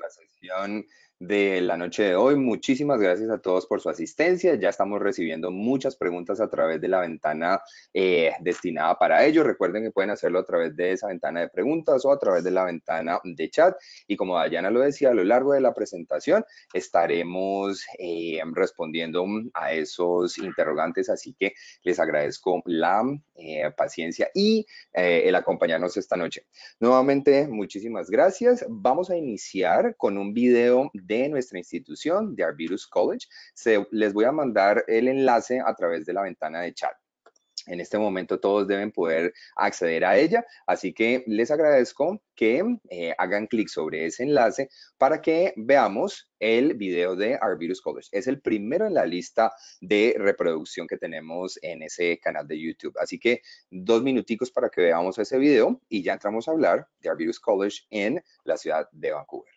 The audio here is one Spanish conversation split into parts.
nuestra sesión de la noche de hoy. Muchísimas gracias a todos por su asistencia. Ya estamos recibiendo muchas preguntas a través de la ventana eh, destinada para ello. Recuerden que pueden hacerlo a través de esa ventana de preguntas o a través de la ventana de chat. Y como Dayana lo decía, a lo largo de la presentación estaremos eh, respondiendo a esos interrogantes. Así que les agradezco la eh, paciencia y el acompañarnos esta noche. Nuevamente, muchísimas gracias. Vamos a iniciar con un video de nuestra institución, de Arvirus College. Se, les voy a mandar el enlace a través de la ventana de chat. En este momento todos deben poder acceder a ella, así que les agradezco que eh, hagan clic sobre ese enlace para que veamos el video de Arvirus College. Es el primero en la lista de reproducción que tenemos en ese canal de YouTube. Así que dos minuticos para que veamos ese video y ya entramos a hablar de Arvirus College en la ciudad de Vancouver.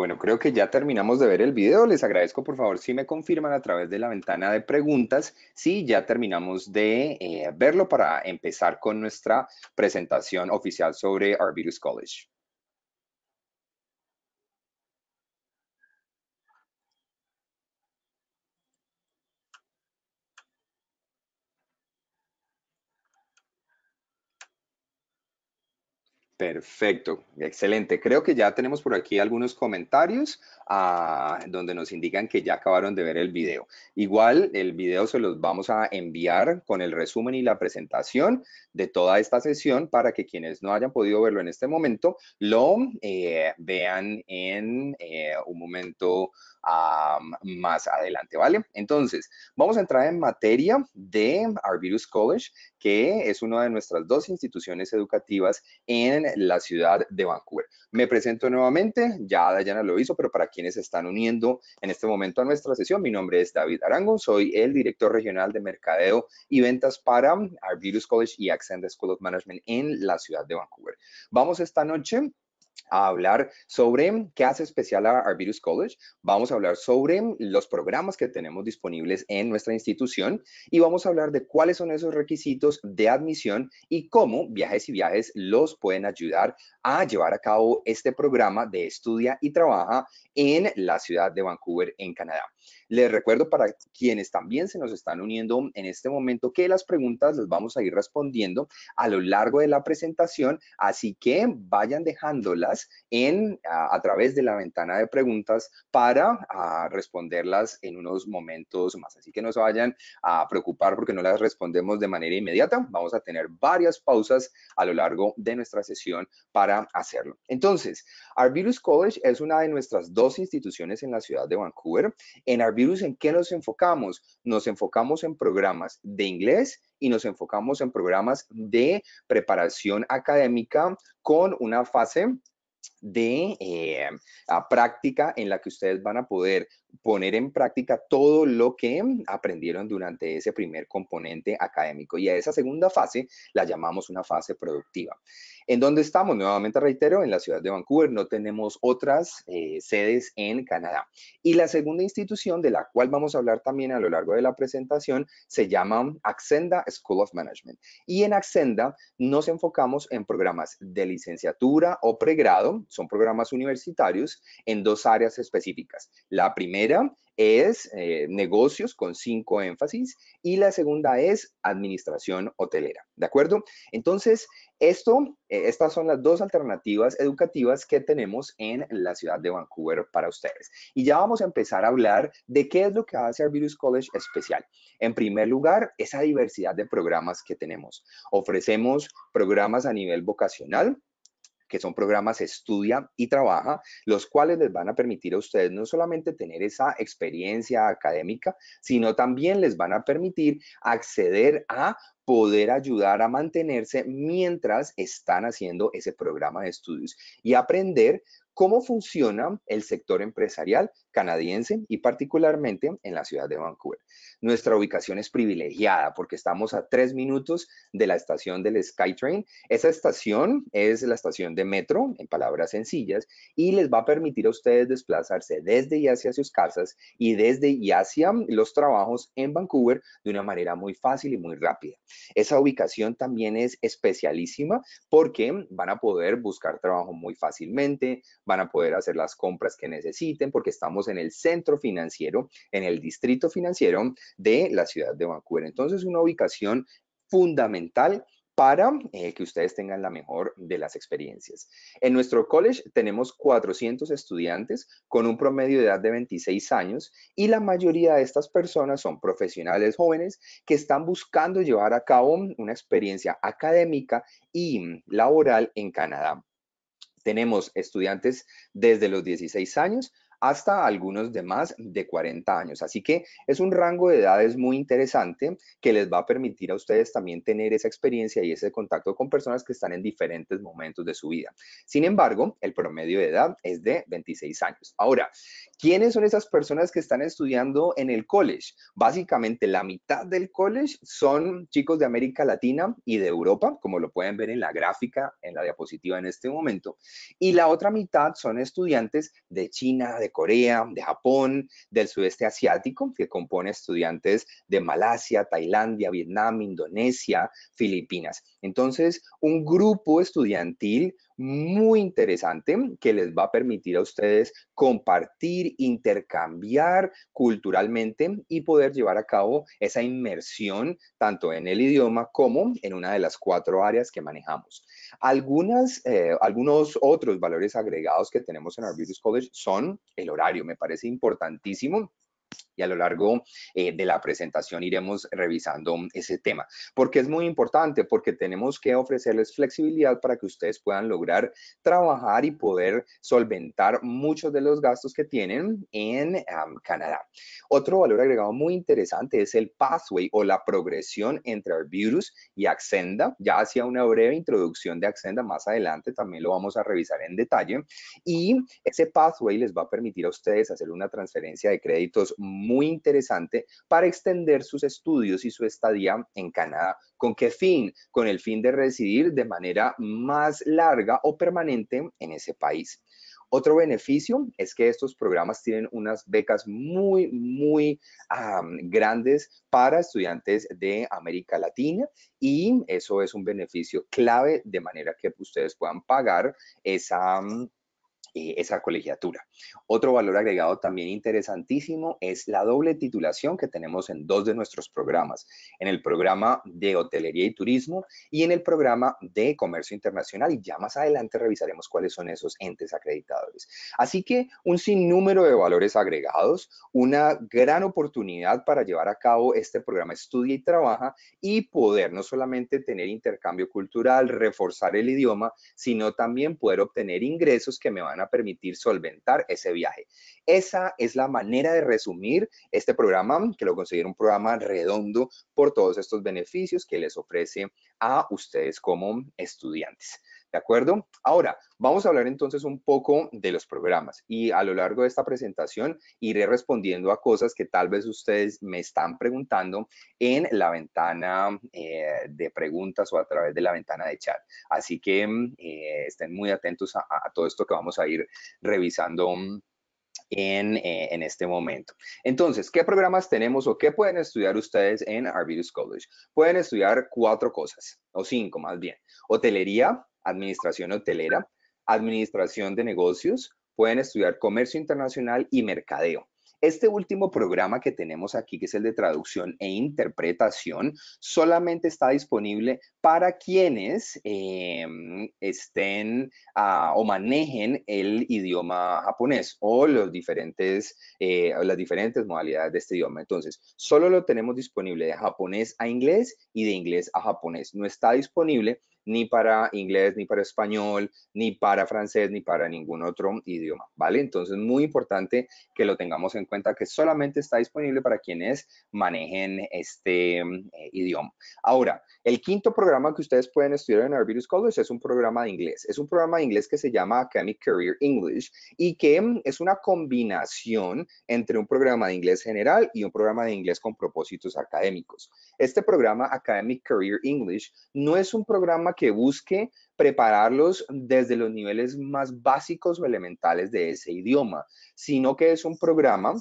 Bueno, creo que ya terminamos de ver el video. Les agradezco por favor si me confirman a través de la ventana de preguntas si ya terminamos de eh, verlo para empezar con nuestra presentación oficial sobre Arbitus College. Perfecto, excelente. Creo que ya tenemos por aquí algunos comentarios ah, donde nos indican que ya acabaron de ver el video. Igual el video se los vamos a enviar con el resumen y la presentación de toda esta sesión para que quienes no hayan podido verlo en este momento lo eh, vean en eh, un momento Ah, más adelante, ¿vale? Entonces, vamos a entrar en materia de arbidus College, que es una de nuestras dos instituciones educativas en la ciudad de Vancouver. Me presento nuevamente, ya Dayana lo hizo, pero para quienes se están uniendo en este momento a nuestra sesión, mi nombre es David Arango, soy el director regional de mercadeo y ventas para arbidus College y Accent School of Management en la ciudad de Vancouver. Vamos esta noche a hablar sobre qué hace especial a Arvirus College, vamos a hablar sobre los programas que tenemos disponibles en nuestra institución y vamos a hablar de cuáles son esos requisitos de admisión y cómo viajes y viajes los pueden ayudar a llevar a cabo este programa de estudia y trabaja en la ciudad de Vancouver, en Canadá. Les recuerdo para quienes también se nos están uniendo en este momento que las preguntas las vamos a ir respondiendo a lo largo de la presentación, así que vayan dejándolas en, a, través de la ventana de preguntas para responderlas en unos momentos más. Así que no se vayan a preocupar porque no las respondemos de manera inmediata. Vamos a tener varias pausas a lo largo de nuestra sesión para hacerlo. Entonces, Arvillus College es una de nuestras dos instituciones en la ciudad de Vancouver. En en Arvirus, ¿en qué nos enfocamos? Nos enfocamos en programas de inglés y nos enfocamos en programas de preparación académica con una fase de eh, práctica en la que ustedes van a poder poner en práctica todo lo que aprendieron durante ese primer componente académico. Y a esa segunda fase la llamamos una fase productiva. ¿En dónde estamos? Nuevamente reitero, en la ciudad de Vancouver no tenemos otras eh, sedes en Canadá. Y la segunda institución de la cual vamos a hablar también a lo largo de la presentación se llama Accenda School of Management. Y en Accenda nos enfocamos en programas de licenciatura o pregrado, son programas universitarios en dos áreas específicas. La primera es eh, negocios con cinco énfasis y la segunda es administración hotelera, ¿de acuerdo? Entonces, esto, e, estas son las dos alternativas educativas que tenemos en la ciudad de Vancouver para ustedes. Y ya vamos a empezar a hablar de qué es lo que hace virus College especial. En primer lugar, esa diversidad de programas que tenemos. Ofrecemos programas a nivel vocacional, que son programas Estudia y Trabaja, los cuales les van a permitir a ustedes no solamente tener esa experiencia académica, sino también les van a permitir acceder a poder ayudar a mantenerse mientras están haciendo ese programa de estudios y aprender cómo funciona el sector empresarial canadiense y particularmente en la ciudad de Vancouver. Nuestra ubicación es privilegiada porque estamos a tres minutos de la estación del SkyTrain. Esa estación es la estación de metro, en palabras sencillas, y les va a permitir a ustedes desplazarse desde y hacia sus casas y desde y hacia los trabajos en Vancouver de una manera muy fácil y muy rápida. Esa ubicación también es especialísima porque van a poder buscar trabajo muy fácilmente, van a poder hacer las compras que necesiten porque estamos en el centro financiero, en el distrito financiero de la ciudad de Vancouver. Entonces, una ubicación fundamental para eh, que ustedes tengan la mejor de las experiencias. En nuestro college tenemos 400 estudiantes con un promedio de edad de 26 años y la mayoría de estas personas son profesionales jóvenes que están buscando llevar a cabo una experiencia académica y laboral en Canadá. Tenemos estudiantes desde los 16 años hasta algunos de más de 40 años. Así que es un rango de edades muy interesante que les va a permitir a ustedes también tener esa experiencia y ese contacto con personas que están en diferentes momentos de su vida. Sin embargo, el promedio de edad es de 26 años. Ahora, ¿quiénes son esas personas que están estudiando en el college? Básicamente la mitad del college son chicos de América Latina y de Europa, como lo pueden ver en la gráfica, en la diapositiva en este momento. Y la otra mitad son estudiantes de China, de Corea, de Japón, del sudeste asiático, que compone estudiantes de Malasia, Tailandia, Vietnam, Indonesia, Filipinas. Entonces, un grupo estudiantil muy interesante que les va a permitir a ustedes compartir, intercambiar culturalmente y poder llevar a cabo esa inmersión tanto en el idioma como en una de las cuatro áreas que manejamos. Algunas, eh, algunos otros valores agregados que tenemos en Arbutus College son el horario, me parece importantísimo y a lo largo eh, de la presentación iremos revisando ese tema, porque es muy importante, porque tenemos que ofrecerles flexibilidad para que ustedes puedan lograr trabajar y poder solventar muchos de los gastos que tienen en Canadá. Otro valor agregado muy interesante es el pathway o la progresión entre Arbutus y Accenda. Ya hacía una breve introducción de Accenda más adelante, también lo vamos a revisar en detalle. Y ese pathway les va a permitir a ustedes hacer una transferencia de créditos muy muy interesante para extender sus estudios y su estadía en Canadá. ¿Con qué fin? Con el fin de residir de manera más larga o permanente en ese país. Otro beneficio es que estos programas tienen unas becas muy, muy grandes para estudiantes de América Latina y eso es un beneficio clave de manera que ustedes puedan pagar esa... Eh, esa colegiatura. Otro valor agregado también interesantísimo es la doble titulación que tenemos en dos de nuestros programas, en el programa de hotelería y turismo y en el programa de comercio internacional y ya más adelante revisaremos cuáles son esos entes acreditadores. Así que un sinnúmero de valores agregados, una gran oportunidad para llevar a cabo este programa Estudia y Trabaja y poder no solamente tener intercambio cultural, reforzar el idioma, sino también poder obtener ingresos que me van a permitir solventar ese viaje. Esa es la manera de resumir este programa, que lo considero un programa redondo por todos estos beneficios que les ofrece a ustedes como estudiantes. ¿De acuerdo? Ahora, vamos a hablar entonces un poco de los programas y a lo largo de esta presentación iré respondiendo a cosas que tal vez ustedes me están preguntando en la ventana eh, de preguntas o a través de la ventana de chat. Así que eh, estén muy atentos a, todo esto que vamos a ir revisando. Eh, en, este momento. Entonces, ¿qué programas tenemos o qué pueden estudiar ustedes en Arbitus College? Pueden estudiar cuatro cosas, o cinco más bien. Hotelería, administración hotelera, administración de negocios, pueden estudiar comercio internacional y mercadeo. Este último programa que tenemos aquí, que es el de traducción e interpretación, solamente está disponible para quienes em, estén ah, o manejen el idioma japonés o los diferentes, eh, las diferentes modalidades de este idioma. Entonces, solo lo tenemos disponible de japonés a inglés y de inglés a japonés. No está disponible ni para inglés, ni para español, ni para francés, ni para ningún otro idioma, ¿vale? Entonces, muy importante que lo tengamos en cuenta que solamente está disponible para quienes manejen este mm, eh, idioma. Ahora, el quinto programa que ustedes pueden estudiar en Arbitrary College es un programa de inglés. Es un programa de inglés que se llama Academic Career English y que mm, es una combinación entre un programa de inglés general y un programa de inglés con propósitos académicos. Este programa Academic Career English no es un programa que busque prepararlos desde los niveles más básicos o elementales de ese idioma, sino que es un programa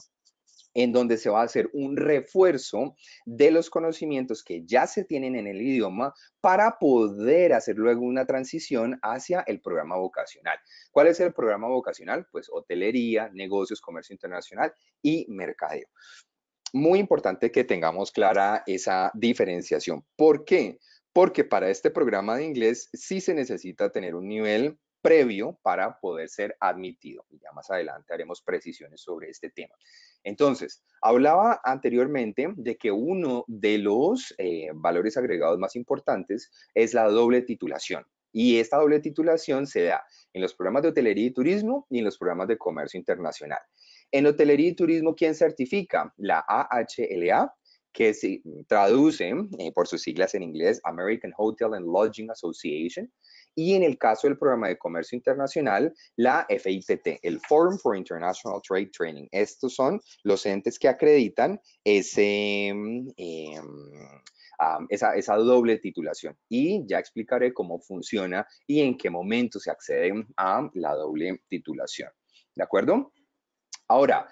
en donde se va a hacer un refuerzo de los conocimientos que ya se tienen en el idioma para poder hacer luego una transición hacia el programa vocacional. ¿Cuál es el programa vocacional? Pues hotelería, negocios, comercio internacional y mercadeo. Muy importante que tengamos clara esa diferenciación. ¿Por qué? porque para este programa de inglés sí se necesita tener un nivel previo para poder ser admitido. ya más adelante haremos precisiones sobre este tema. Entonces, hablaba anteriormente de que uno de los eh, valores agregados más importantes es la doble titulación. Y esta doble titulación se da en los programas de hotelería y turismo y en los programas de comercio internacional. En hotelería y turismo, ¿quién certifica? La AHLA, que se traduce eh, por sus siglas en inglés American Hotel and Lodging Association, y en el caso del programa de comercio internacional, la FITT, el Forum for International Trade Training. Estos son los entes que acreditan ese, mm, em, esa, esa, doble titulación y ya explicaré cómo funciona y en qué momento se accede a la doble titulación. ¿De acuerdo? Ahora,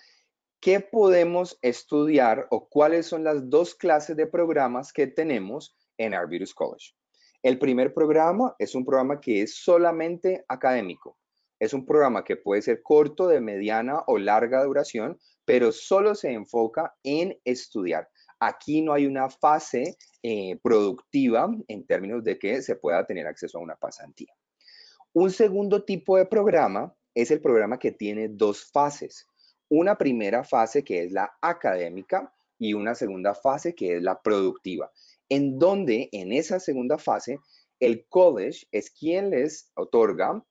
¿qué podemos estudiar o cuáles son las dos clases de programas que tenemos en Arbutus College? El primer programa es un programa que es solamente académico. Es un programa que puede ser corto, de mediana o larga duración, pero solo se enfoca en estudiar. Aquí no hay una fase eh, productiva en términos de que se pueda tener acceso a una pasantía. Un segundo tipo de programa es el programa que tiene dos fases una primera fase que es la académica y una segunda fase que es la productiva, en donde en esa segunda fase el college es quien les otorga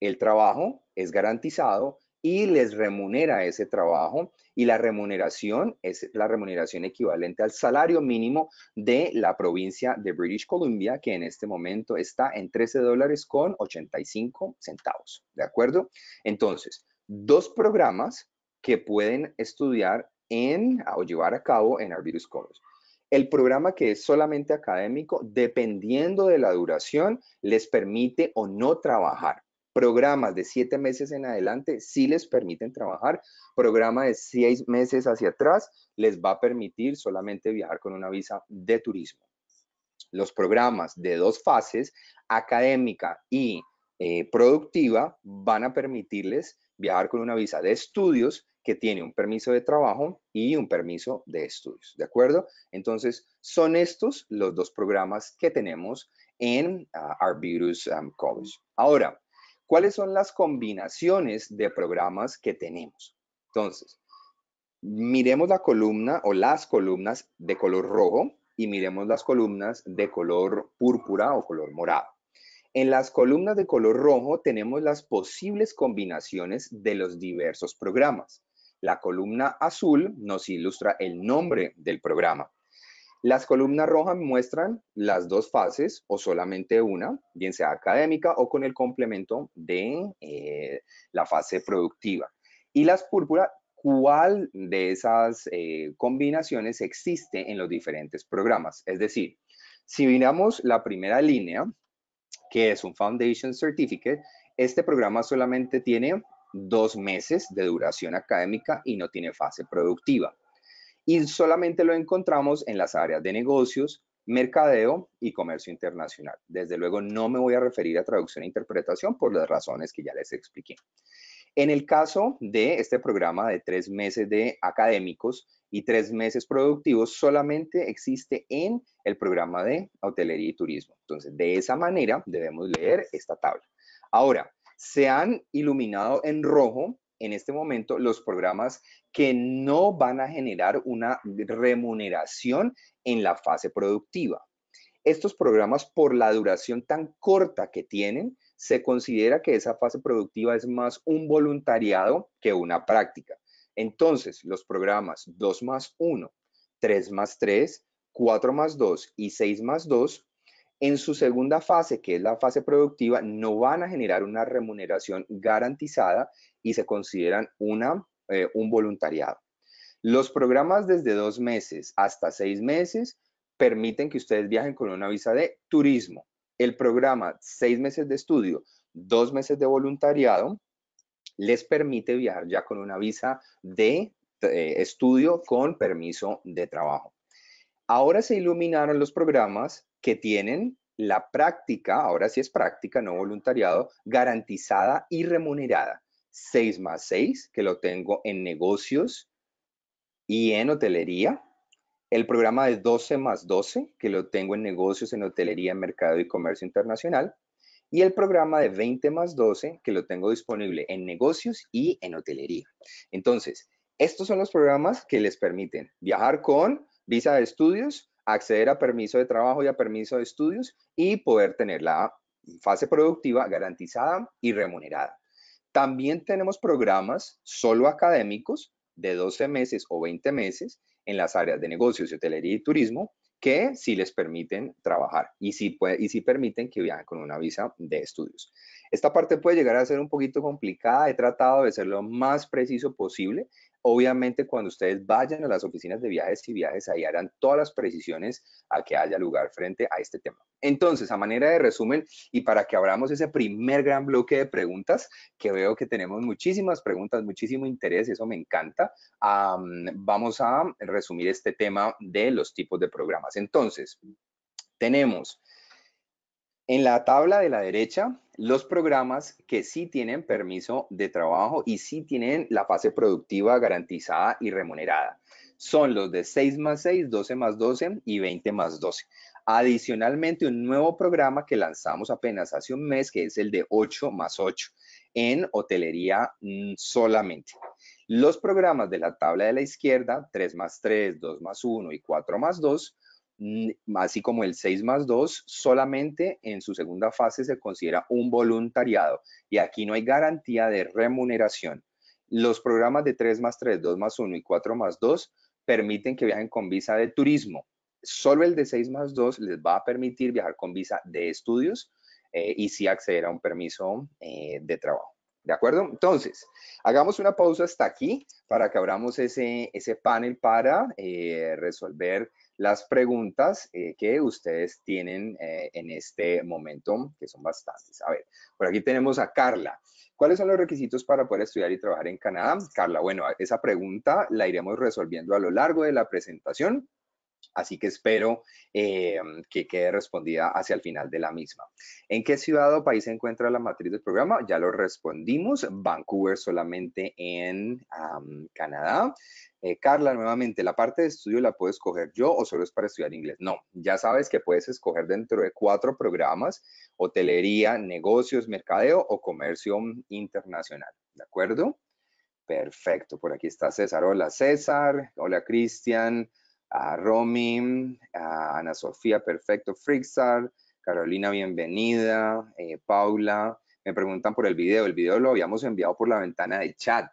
el trabajo, es garantizado y les remunera ese trabajo y la remuneración es la remuneración equivalente al salario mínimo de la provincia de British Columbia, que en este momento está en 13 dólares con 85 centavos, ¿de acuerdo? Entonces, dos programas que pueden estudiar en o llevar a cabo en Arvirus college El programa que es solamente académico, dependiendo de la duración, les permite o no trabajar. Programas de siete meses en adelante sí les permiten trabajar. Programa de seis meses hacia atrás les va a permitir solamente viajar con una visa de turismo. Los programas de dos fases, académica y eh, productiva van a permitirles viajar con una visa de estudios que tiene un permiso de trabajo y un permiso de estudios, ¿de acuerdo? Entonces, son estos los dos programas que tenemos en uh, ah, Arbutus um, College. Ahora, ¿cuáles son las combinaciones de programas que tenemos? Entonces, miremos la columna o las columnas de color rojo y miremos las columnas de color púrpura o color morado. En las columnas de color rojo tenemos las posibles combinaciones de los diversos programas. La columna azul nos ilustra el nombre del programa. Las columnas rojas muestran las dos fases o solamente una, bien sea académica o con el complemento de eh, la fase productiva. Y las púrpura, cuál de esas eh, combinaciones existe en los diferentes programas. Es decir, si miramos la primera línea, que es un Foundation Certificate, este programa solamente tiene dos meses de duración académica y no tiene fase productiva. Y solamente lo encontramos en las áreas de negocios, mercadeo y comercio internacional. Desde luego no me voy a referir a traducción e interpretación por las razones que ya les expliqué. En el caso de este programa de tres meses de académicos, y tres meses productivos solamente existe en el programa de hotelería y turismo. Entonces, de esa manera debemos leer esta tabla. Ahora, se han iluminado en rojo en este momento los programas que no van a generar una remuneración en la fase productiva. Estos programas, por la duración tan corta que tienen, se considera que esa fase productiva es más un voluntariado que una práctica. Entonces, los programas 2 más 1, 3 más 3, 4 más 2 y 6 más 2, en su segunda fase, que es la fase productiva, no van a generar una remuneración garantizada y se consideran una, eh, un voluntariado. Los programas desde dos meses hasta seis meses permiten que ustedes viajen con una visa de turismo. El programa seis meses de estudio, dos meses de voluntariado, les permite viajar ya con una visa de eh, estudio con permiso de trabajo. Ahora se iluminaron los programas que tienen la práctica, ahora sí es práctica, no voluntariado, garantizada y remunerada. 6 más 6, que lo tengo en negocios y en hotelería. El programa de 12 más 12, que lo tengo en negocios, en hotelería, en mercado y comercio internacional y el programa de 20 más 12 que lo tengo disponible en negocios y en hotelería. Entonces, estos son los programas que les permiten viajar con visa de estudios, acceder a permiso de trabajo y a permiso de estudios y poder tener la fase productiva garantizada y remunerada. También tenemos programas solo académicos de 12 meses o 20 meses en las áreas de negocios, hotelería y turismo que si les permiten trabajar y si, y si permiten que viajen con una visa de estudios. Esta parte puede llegar a ser un poquito complicada, he tratado de ser lo más preciso posible Obviamente, cuando ustedes vayan a las oficinas de viajes y viajes, ahí harán todas las precisiones a que haya lugar frente a este tema. Entonces, a manera de resumen, y para que abramos ese primer gran bloque de preguntas, que veo que tenemos muchísimas preguntas, muchísimo interés, eso me encanta, vamos a resumir este tema de los tipos de programas. Entonces, tenemos en la tabla de la derecha los programas que sí tienen permiso de trabajo y sí tienen la fase productiva garantizada y remunerada. Son los de 6 más 6, 12 más 12 y 20 más 12. Adicionalmente, un nuevo programa que lanzamos apenas hace un mes, que es el de 8 más 8, en hotelería mm, solamente. Los programas de la tabla de la izquierda, 3 más 3, 2 más 1 y 4 más 2, así como el 6 más 2, solamente en su segunda fase se considera un voluntariado y aquí no hay garantía de remuneración. Los programas de 3 más 3, 2 más 1 y 4 más 2 permiten que viajen con visa de turismo. Solo el de 6 más 2 les va a permitir viajar con visa de estudios eh, y sí acceder a un permiso eh, de trabajo. ¿De acuerdo? Entonces, hagamos una pausa hasta aquí para que abramos ese, panel para eh, resolver las preguntas eh, que ustedes tienen eh, en este momento, que son bastantes. A ver, por aquí tenemos a Carla. ¿Cuáles son los requisitos para poder estudiar y trabajar en Canadá? Carla, bueno, esa pregunta la iremos resolviendo a lo largo de la presentación. Así que espero eh, que quede respondida hacia el final de la misma. ¿En qué ciudad o país se encuentra la matriz del programa? Ya lo respondimos. Vancouver solamente en Canadá. Eh, Carla, nuevamente, ¿la parte de estudio la puedo escoger yo o solo es para estudiar inglés? No, ya sabes que puedes escoger dentro de cuatro programas, hotelería, negocios, mercadeo o comercio mm, internacional, ¿de acuerdo? Perfecto, por aquí está César. Hola César, hola Cristian, a Romy, a Ana Sofía, perfecto, Frixar, Carolina, bienvenida, eh, Paula, me preguntan por el video, el video lo habíamos enviado por la ventana de chat,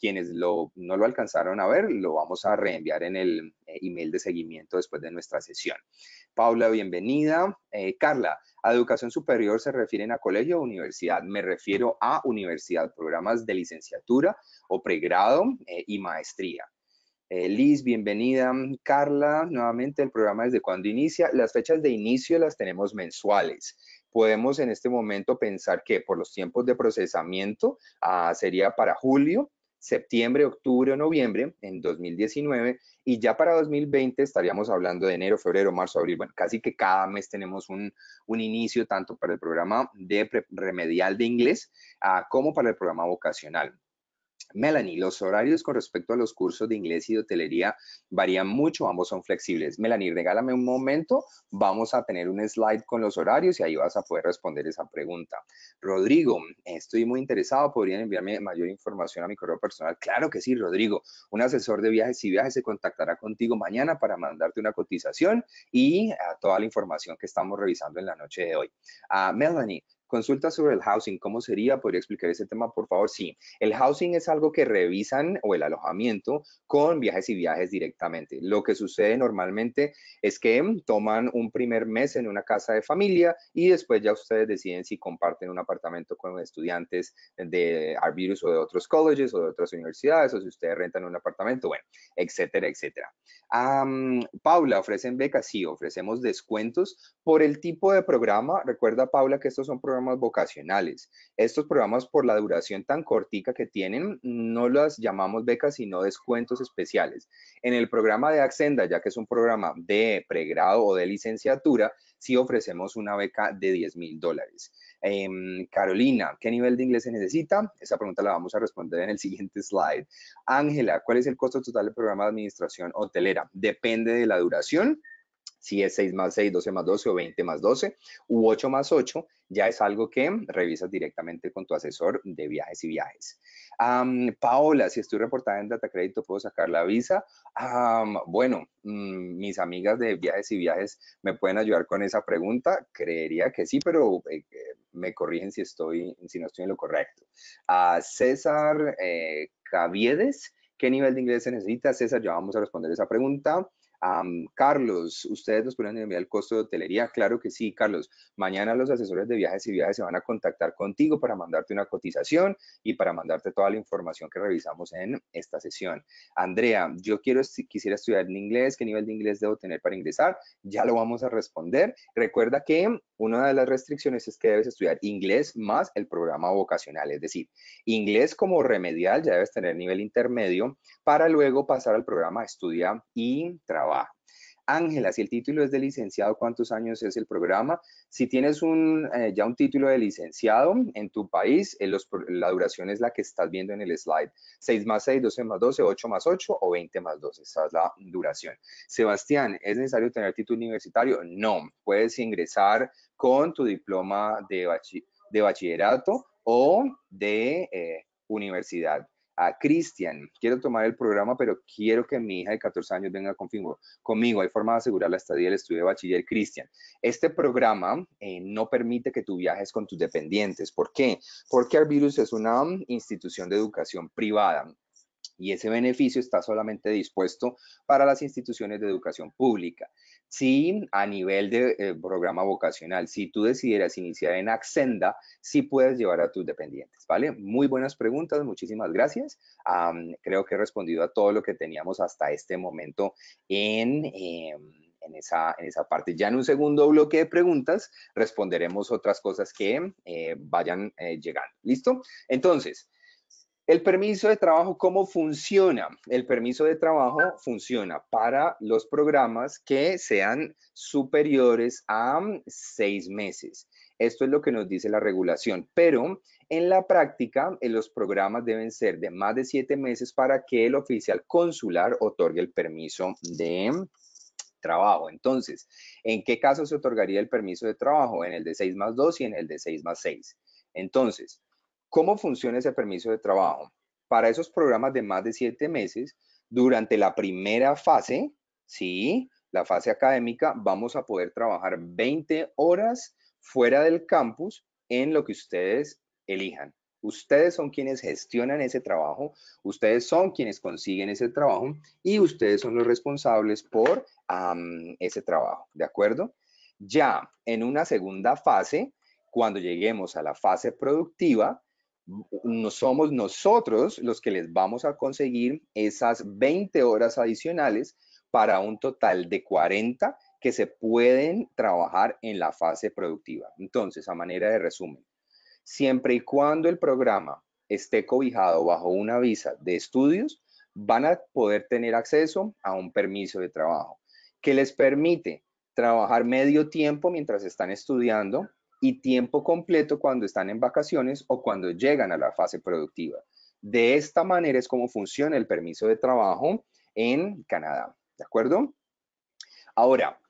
quienes no lo alcanzaron a ver, lo vamos a reenviar en el eh, email de seguimiento después de nuestra sesión. Paula, bienvenida. Eh, Carla, a educación superior se refieren a colegio o universidad. Me refiero a universidad, programas de licenciatura o pregrado y maestría. Eh, Liz, bienvenida. Carla, nuevamente el programa desde cuando inicia. Las fechas de inicio las tenemos mensuales. Podemos en este momento pensar que por los tiempos de procesamiento ah, sería para julio, septiembre, octubre o noviembre en 2019 y ya para 2020 estaríamos hablando de enero, febrero, marzo, abril. Bueno, casi que cada mes tenemos un, inicio tanto para el programa de remedial de inglés ah, como para el programa vocacional. Melanie, los horarios con respecto a los cursos de inglés y de hotelería varían mucho, ambos son flexibles. Melanie, regálame un momento, vamos a tener un slide con los horarios y ahí vas a poder responder esa pregunta. Rodrigo, estoy muy interesado, ¿podrían enviarme mayor información a mi correo personal? Claro que sí, Rodrigo. Un asesor de viajes y viajes se contactará contigo mañana para mandarte una cotización y ah, toda la información que estamos revisando en la noche de hoy. Ah, Melanie, Consulta sobre el housing, ¿cómo sería? ¿Podría explicar ese tema, por favor? Sí, el housing es algo que revisan o el alojamiento con viajes y viajes directamente. Lo que sucede normalmente es que mm, toman un primer mes en una casa de familia y después ya ustedes deciden si comparten un apartamento con estudiantes de Arvirus o de otros colleges o de otras universidades o si ustedes rentan un apartamento, bueno, etcétera, etcétera. Paula, ¿ofrecen becas? Sí, ofrecemos descuentos por el tipo de programa. Recuerda, Paula, que estos son programas vocacionales. Estos programas por la duración tan cortica que tienen, no las llamamos becas, sino descuentos especiales. En el programa de Accenda, ya que es un programa de pregrado o de licenciatura, sí ofrecemos una beca de 10 mil dólares. Eh, Carolina, ¿qué nivel de inglés se necesita? Esa pregunta la vamos a responder en el siguiente slide. Ángela, ¿cuál es el costo total del programa de administración hotelera? Depende de la duración si es 6 más 6, 12 más 12 o 20 más 12 u 8 más 8, ya es algo que revisas directamente con tu asesor de viajes y viajes. Paola, si estoy reportada en Data Crédito, ¿puedo sacar la visa? bueno, mm, mis amigas de viajes y viajes me pueden ayudar con esa pregunta. Creería que sí, pero eh, eh, me corrigen si, estoy, si no estoy en lo correcto. César eh, Caviedes, ¿qué nivel de inglés se necesita? César, ya vamos a responder esa pregunta. Carlos, ustedes nos pueden enviar el costo de hotelería. Claro que sí, Carlos. Mañana los asesores de viajes y viajes se van a contactar contigo para mandarte una cotización y para mandarte toda la información que revisamos en esta sesión. Andrea, yo quiero, quisiera estudiar en inglés. ¿Qué nivel de inglés debo tener para ingresar? Ya lo vamos a responder. Recuerda que una de las restricciones es que debes estudiar inglés más el programa vocacional, es decir, inglés como remedial ya debes tener nivel intermedio para luego pasar al programa estudia y Trabajo. Ángela, si el título es de licenciado, ¿cuántos años es el programa? Si tienes eh, ya un título de licenciado en tu país, eh, la duración es la que estás viendo en el slide. 6 más 6, 12 más 12, 8 más 8 o 20 más 12. Esa es la duración. Sebastián, ¿es necesario tener título universitario? No, puedes ingresar con tu diploma de, de bachillerato o de eh, universidad a Cristian, quiero tomar el programa, pero quiero que mi hija de 14 años venga conmigo. Hay forma de asegurar la estadía del estudio de bachiller Cristian. Este programa eh, no permite que tú viajes con tus dependientes. ¿Por qué? Porque Arvirus es una mm, institución de educación privada y ese beneficio está solamente dispuesto para las instituciones de educación pública. Sí, a nivel de eh, programa vocacional, si tú decidieras iniciar en Accenda, sí puedes llevar a tus dependientes, ¿vale? Muy buenas preguntas, muchísimas gracias. creo que he respondido a todo lo que teníamos hasta este momento em, en... esa, en esa parte. Ya en un segundo bloque de preguntas responderemos otras cosas que eh, vayan eh, llegando. ¿Listo? Entonces, el permiso de trabajo, ¿cómo funciona? El permiso de trabajo funciona para los programas que sean superiores a mm, seis meses. Esto es lo que nos dice la regulación, pero en la práctica eh, los programas deben ser de más de siete meses para que el oficial consular otorgue el permiso de mm, trabajo. Entonces, ¿en qué caso se otorgaría el permiso de trabajo? En el de 6 más 2 y en el de 6 más seis. Entonces, ¿Cómo funciona ese permiso de trabajo? Para esos programas de más de siete meses, durante la primera fase, ¿sí? La fase académica, vamos a poder trabajar 20 horas fuera del campus en lo que ustedes elijan. Ustedes son quienes gestionan ese trabajo, ustedes son quienes consiguen ese trabajo y ustedes son los responsables por ese trabajo, ¿de acuerdo? Ya en una segunda fase, cuando lleguemos a la fase productiva, no somos nosotros los que les vamos a conseguir esas 20 horas adicionales para un total de 40 que se pueden trabajar en la fase productiva. Entonces, a manera de resumen, siempre y cuando el programa esté cobijado bajo una visa de estudios, van a poder tener acceso a un permiso de trabajo que les permite trabajar medio tiempo mientras están estudiando y tiempo completo cuando están en vacaciones o cuando llegan a la fase productiva. De esta manera es como funciona el permiso de trabajo en Canadá, ¿de acuerdo? Ahora,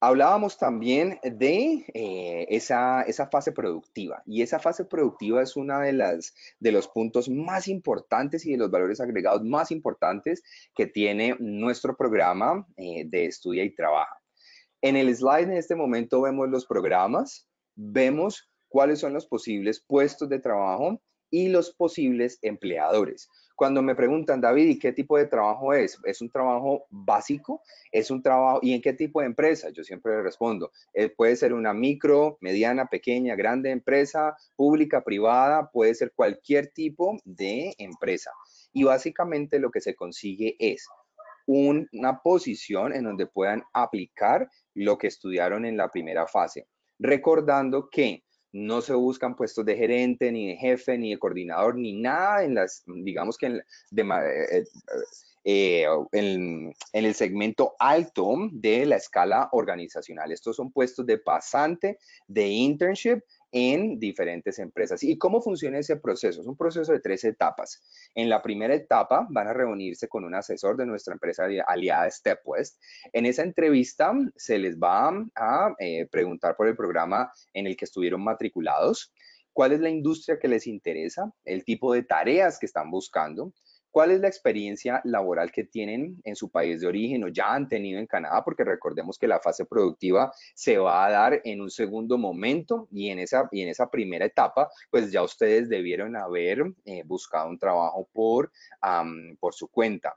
hablábamos también de eh, esa, fase productiva y esa fase productiva es una de las de los puntos más importantes y de los valores agregados más importantes que tiene nuestro programa eh, de estudia y trabaja. En el slide en este momento vemos los programas vemos cuáles son los posibles puestos de trabajo y los posibles empleadores. Cuando me preguntan, David, ¿y qué tipo de trabajo es? ¿Es un trabajo básico? ¿Es un trabajo? ¿Y en qué tipo de empresa? Yo siempre le respondo, eh, puede ser una micro, mediana, pequeña, grande empresa, pública, privada, puede ser cualquier tipo de empresa. Y básicamente lo que se consigue es una posición en donde puedan aplicar lo que estudiaron en la primera fase recordando que no se buscan puestos de gerente, ni de jefe, ni de coordinador, ni nada en las, digamos que en, eh, eh, eh, el segmento alto de la escala organizacional. Estos son puestos de pasante, de internship en diferentes empresas. ¿Y cómo funciona ese proceso? Es un proceso de tres etapas. En la primera etapa van a reunirse con un asesor de nuestra empresa aliada StepWest. En esa entrevista se les va a eh, preguntar por el programa en el que estuvieron matriculados, cuál es la industria que les interesa, el tipo de tareas que están buscando, cuál es la experiencia laboral que tienen en su país de origen o ya han tenido en Canadá, porque recordemos que la fase productiva se va a dar en un segundo momento y en esa, y en esa primera etapa, pues ya ustedes debieron haber eh, buscado un trabajo por, por su cuenta.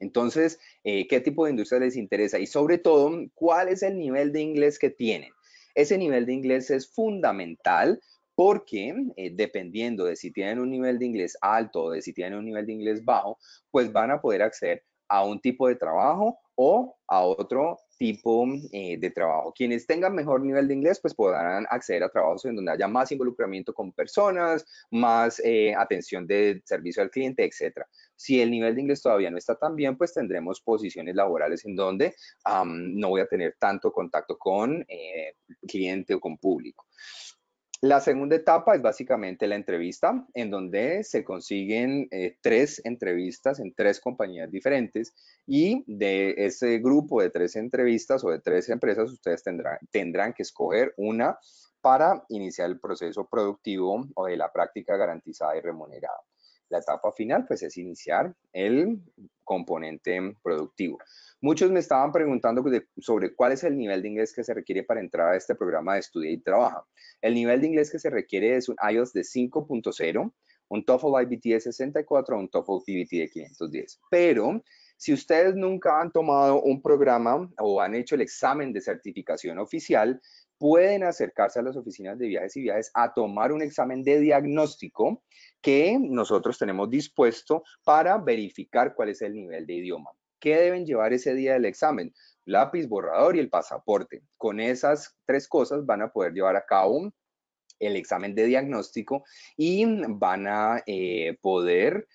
Entonces, eh, ¿qué tipo de industria les interesa? Y sobre todo, ¿cuál es el nivel de inglés que tienen? Ese nivel de inglés es fundamental porque eh, dependiendo de si tienen un nivel de inglés alto o de si tienen un nivel de inglés bajo, pues van a poder acceder a un tipo de trabajo o a otro tipo eh, de trabajo. Quienes tengan mejor nivel de inglés, pues podrán acceder a trabajos en donde haya más involucramiento con personas, más eh, atención de servicio al cliente, etc. Si el nivel de inglés todavía no está tan bien, pues tendremos posiciones laborales en donde no voy a tener tanto contacto con cliente o con público. La segunda etapa es básicamente la entrevista, en donde se consiguen eh, tres entrevistas en tres compañías diferentes y de ese grupo de tres entrevistas o de tres empresas, ustedes tendrán, tendrán que escoger una para iniciar el proceso productivo o de la práctica garantizada y remunerada. La etapa final, pues, es iniciar el componente productivo. Muchos me estaban preguntando sobre cuál es el nivel de inglés que se requiere para entrar a este programa de Estudia y Trabaja. El nivel de inglés que se requiere es un IELTS de 5.0, un TOEFL IBT de 64 un TOEFL PBT de 510. Pero si ustedes nunca han tomado un programa o han hecho el examen de certificación oficial, pueden acercarse a las oficinas de viajes y viajes a tomar un examen de diagnóstico que nosotros tenemos dispuesto para verificar cuál es el nivel de idioma. ¿Qué deben llevar ese día del examen? Lápiz, borrador y el pasaporte. Con esas tres cosas van a poder llevar a cabo el examen de diagnóstico y van a eh, poder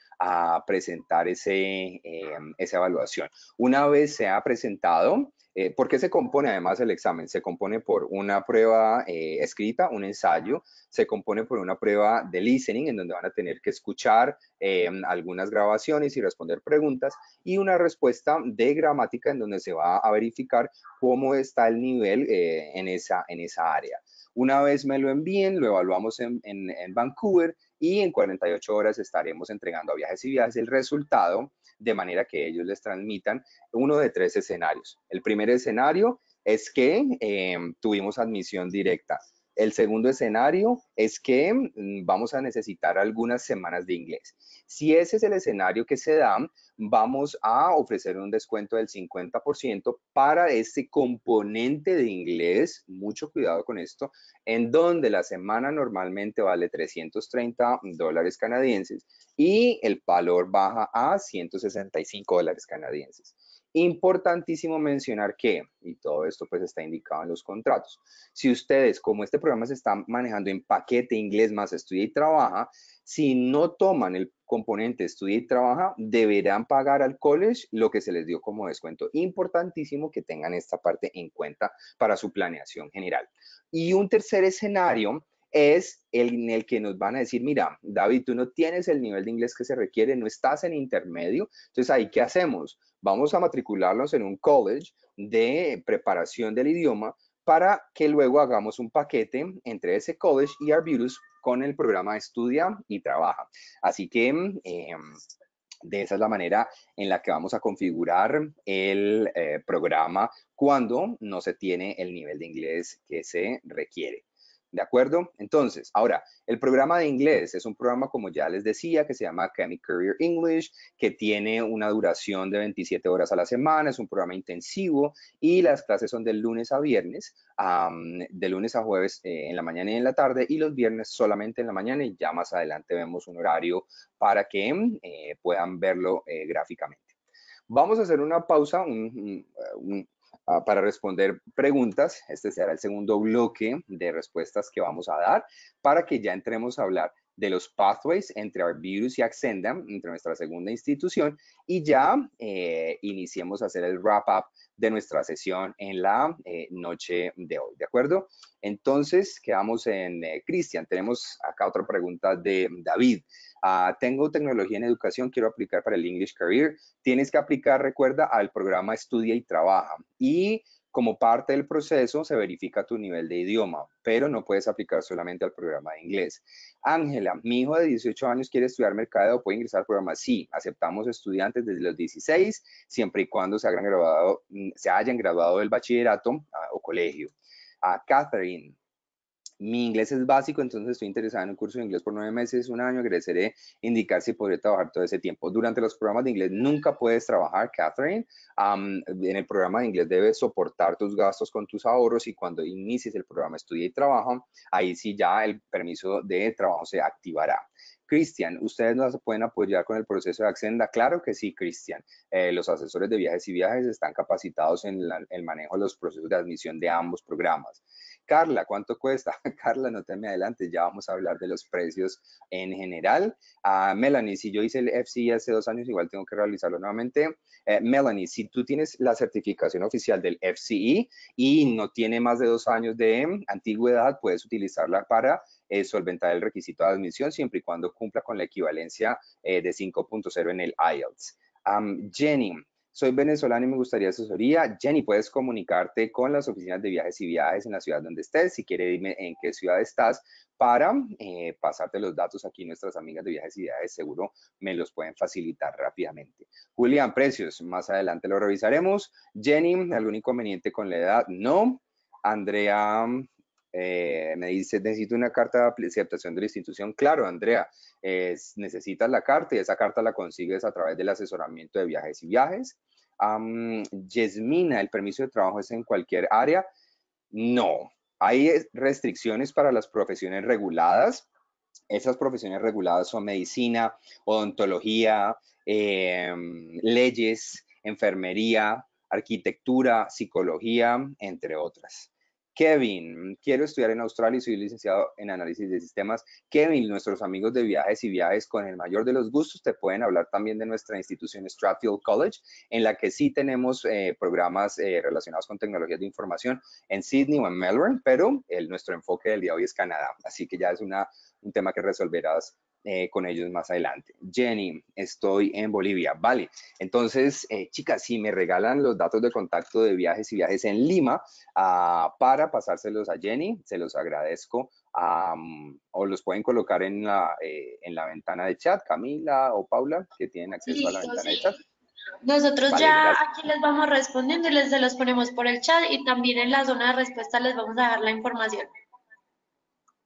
presentar ese, em, esa evaluación. Una vez se ha presentado, eh, ¿Por qué se compone además el examen? Se compone por una prueba eh, escrita, un ensayo, se compone por una prueba de listening en donde van a tener que escuchar eh, algunas grabaciones y responder preguntas y una respuesta de gramática en donde se va a verificar cómo está el nivel eh, en, esa, en esa área. Una vez me lo envíen, lo evaluamos en, en Vancouver y en 48 horas estaremos entregando a viajes y viajes el resultado de manera que ellos les transmitan uno de tres escenarios. El primer escenario es que em, tuvimos admisión directa el segundo escenario es que mm, vamos a necesitar algunas semanas de inglés. Si ese es el escenario que se da, vamos a ofrecer un descuento del 50% para este componente de inglés, mucho cuidado con esto, en donde la semana normalmente vale 330 dólares canadienses y el valor baja a 165 dólares canadienses. Importantísimo mencionar que, y todo esto pues está indicado en los contratos, si ustedes, como este programa se está manejando en paquete inglés más estudia y trabaja, si no toman el componente estudia y trabaja, deberán pagar al college lo que se les dio como descuento. Importantísimo que tengan esta parte en cuenta para su planeación general. Y un tercer escenario es el en el que nos van a decir, mira, David, tú no tienes el nivel de inglés que se requiere, no estás en intermedio, entonces ahí qué hacemos? Vamos a matricularnos en un college de preparación del idioma para que luego hagamos un paquete entre ese college y Arbutus con el programa Estudia y Trabaja. Así que em, de esa es la manera en la que vamos a configurar el eh, programa cuando no se tiene el nivel de inglés que se requiere. ¿De acuerdo? Entonces, ahora, el programa de inglés es un programa, como ya les decía, que se llama Academic Career English, que tiene una duración de 27 horas a la semana, es un programa intensivo y las clases son de lunes a viernes, de lunes a jueves eh, en la mañana y en la tarde y los viernes solamente en la mañana y ya más adelante vemos un horario para que eh, puedan verlo eh, gráficamente. Vamos a hacer una pausa, un, Ah, para responder preguntas. Este será el segundo bloque de respuestas que vamos a dar para que ya entremos a hablar de los pathways entre virus y Accendam, entre nuestra segunda institución, y ya eh, iniciemos a hacer el wrap-up de nuestra sesión en la eh, noche de hoy, ¿de acuerdo? Entonces, quedamos en eh, Cristian. Tenemos acá otra pregunta de David. Ah, tengo tecnología en educación, quiero aplicar para el English Career. Tienes que aplicar, recuerda, al programa Estudia y Trabaja. Y como parte del proceso se verifica tu nivel de idioma, pero no puedes aplicar solamente al programa de inglés. Ángela, mi hijo de 18 años quiere estudiar mercadeo, ¿puede ingresar al programa? Sí, aceptamos estudiantes desde los 16, siempre y cuando se hayan graduado, mm, se del bachillerato ah, o colegio. A Catherine, mi inglés es básico, entonces estoy interesado en un curso de inglés por nueve meses, un año, agradeceré indicar si podría trabajar todo ese tiempo. Durante los programas de inglés nunca puedes trabajar, Catherine. en el programa de inglés debes soportar tus gastos con tus ahorros y cuando inicies el programa Estudia y Trabaja, ahí sí ya el permiso de trabajo se activará. Cristian, ¿ustedes nos pueden apoyar con el proceso de Accenda? Claro que sí, Cristian. Eh, los asesores de viajes y viajes están capacitados en el manejo de los procesos de admisión de ambos programas. Carla, ¿cuánto cuesta? Carla, no te me adelantes, ya vamos a hablar de los precios en general. Ah, Melanie, si yo hice el FCI hace dos años, igual tengo que realizarlo nuevamente. Eh, Melanie, si tú tienes la certificación oficial del FCI y no tiene más de dos años de antigüedad, puedes utilizarla para eh, solventar el requisito de admisión siempre y cuando cumpla con la equivalencia eh, de 5.0 en el IELTS. Jenny, soy venezolano y me gustaría asesoría. Jenny, puedes comunicarte con las oficinas de viajes y viajes en la ciudad donde estés. Si quiere, dime en qué ciudad estás para eh, pasarte los datos aquí. Nuestras amigas de viajes y viajes seguro me los pueden facilitar rápidamente. Julián, precios, más adelante lo revisaremos. Jenny, ¿algún inconveniente con la edad? No. Andrea, eh, me dice, necesito una carta de aceptación de la institución. Claro, Andrea, necesitas la carta y esa carta la consigues a través del asesoramiento de viajes y viajes. Yesmina, ¿el permiso de trabajo es en cualquier área? No, hay restricciones para las profesiones reguladas. Esas profesiones reguladas son medicina, odontología, em, leyes, enfermería, arquitectura, psicología, entre otras. Kevin, quiero estudiar en Australia y soy licenciado en análisis de sistemas. Kevin, nuestros amigos de viajes y viajes con el mayor de los gustos te pueden hablar también de nuestra institución Stratfield College, en la que sí tenemos eh, programas eh, relacionados con tecnologías de información en Sydney o en Melbourne, pero el, nuestro enfoque del día hoy es Canadá. Así que ya es una, un tema que resolverás eh, con ellos más adelante. Jenny, estoy en Bolivia. Vale, entonces, eh, chicas, si me regalan los datos de contacto de viajes y viajes en Lima ah, para pasárselos a Jenny, se los agradezco. o los pueden colocar en la, eh, en la ventana de chat, Camila o Paula, que tienen acceso a la ventana de chat. Nosotros ya aquí les vamos respondiendo y les se los ponemos por el chat y también en la zona de respuesta les vamos a dar la información.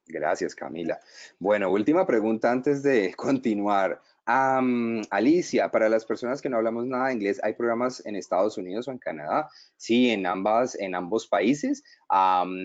Gracias, Camila. Bueno, última pregunta antes de continuar. Alicia, para las personas que no hablamos nada de inglés, ¿hay programas en Estados Unidos o en Canadá? Sí, en, ambas, en ambos países.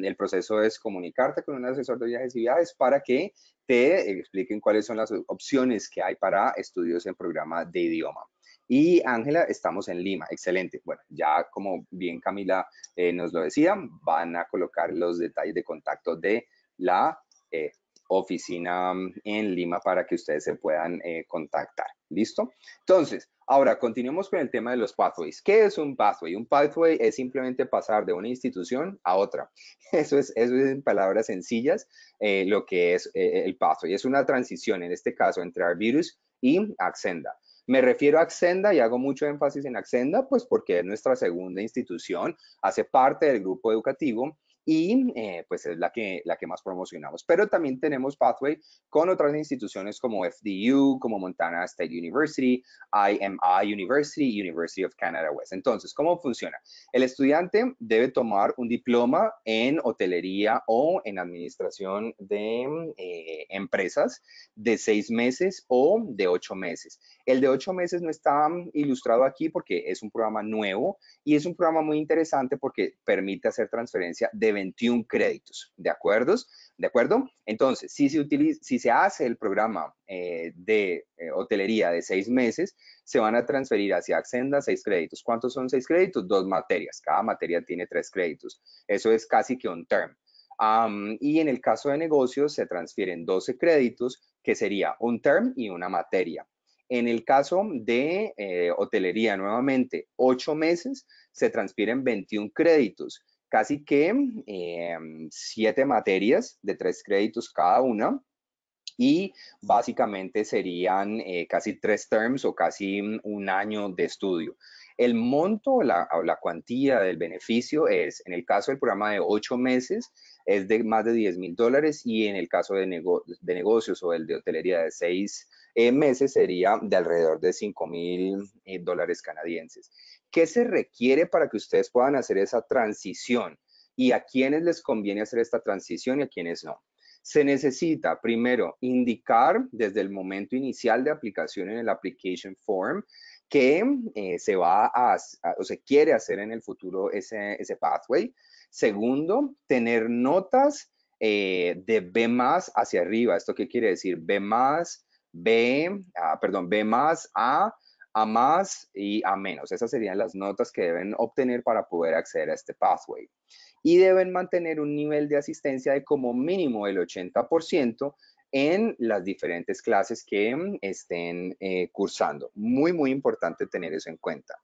el proceso es comunicarte con un asesor de viajes y viajes para que te eh, expliquen cuáles son las opciones que hay para estudios en programa de idioma. Y Ángela, estamos en Lima, excelente. Bueno, ya como bien Camila eh, nos lo decía, van a colocar los detalles de contacto de la eh, oficina mm, en Lima para que ustedes se puedan eh, contactar. ¿Listo? Entonces, ahora continuemos con el tema de los pathways. ¿Qué es un pathway? Un pathway es simplemente pasar de una institución a otra. Eso es, eso en palabras sencillas eh, lo que es el el pathway. Es una transición, en este caso, entre Arvirus y Accenda. Me refiero a Accenda y hago mucho énfasis en Accenda, pues porque es nuestra segunda institución, hace parte del grupo educativo y eh, pues es la que, la que más promocionamos. Pero también tenemos Pathway con otras instituciones como FDU, como Montana State University, IMI University, University of Canada West. Entonces, ¿cómo funciona? El estudiante debe tomar un diploma en hotelería o en administración de mm, eh, empresas de seis meses o de ocho meses. El de ocho meses no está mm, ilustrado aquí porque es un programa nuevo y es un programa muy interesante porque permite hacer transferencia de 21 créditos, ¿de acuerdo? ¿De acuerdo? Entonces, si se, si se hace el programa eh, de eh, hotelería de seis meses, se van a transferir hacia Accenda seis créditos. ¿Cuántos son seis créditos? Dos materias. Cada materia tiene tres créditos. Eso es casi que un term. y en el caso de negocios, se transfieren 12 créditos, que sería un term y una materia. En el caso de eh, hotelería, nuevamente, ocho meses, se transfieren 21 créditos casi que em, siete materias de tres créditos cada una y básicamente serían eh, casi tres terms o casi un año de estudio. El monto la, o la cuantía del beneficio es, en el caso del programa de ocho meses, es de más de 10 mil dólares y en el caso de, negocios o el de hotelería de seis eh, meses sería de alrededor de cinco mil eh, dólares canadienses. ¿Qué se requiere para que ustedes puedan hacer esa transición? ¿Y a quiénes les conviene hacer esta transición y a quiénes no? Se necesita primero indicar desde el momento inicial de aplicación en el application form que eh, se va a, o se quiere hacer en el futuro ese, pathway. Segundo, tener notas eh, de B más hacia arriba. ¿Esto qué quiere decir? B más, B, ah, perdón, B más A, a más y a menos. Esas serían las notas que deben obtener para poder acceder a este pathway. Y deben mantener un nivel de asistencia de como mínimo el 80% en las diferentes clases que mm, estén eh, cursando. Muy, muy importante tener eso en cuenta.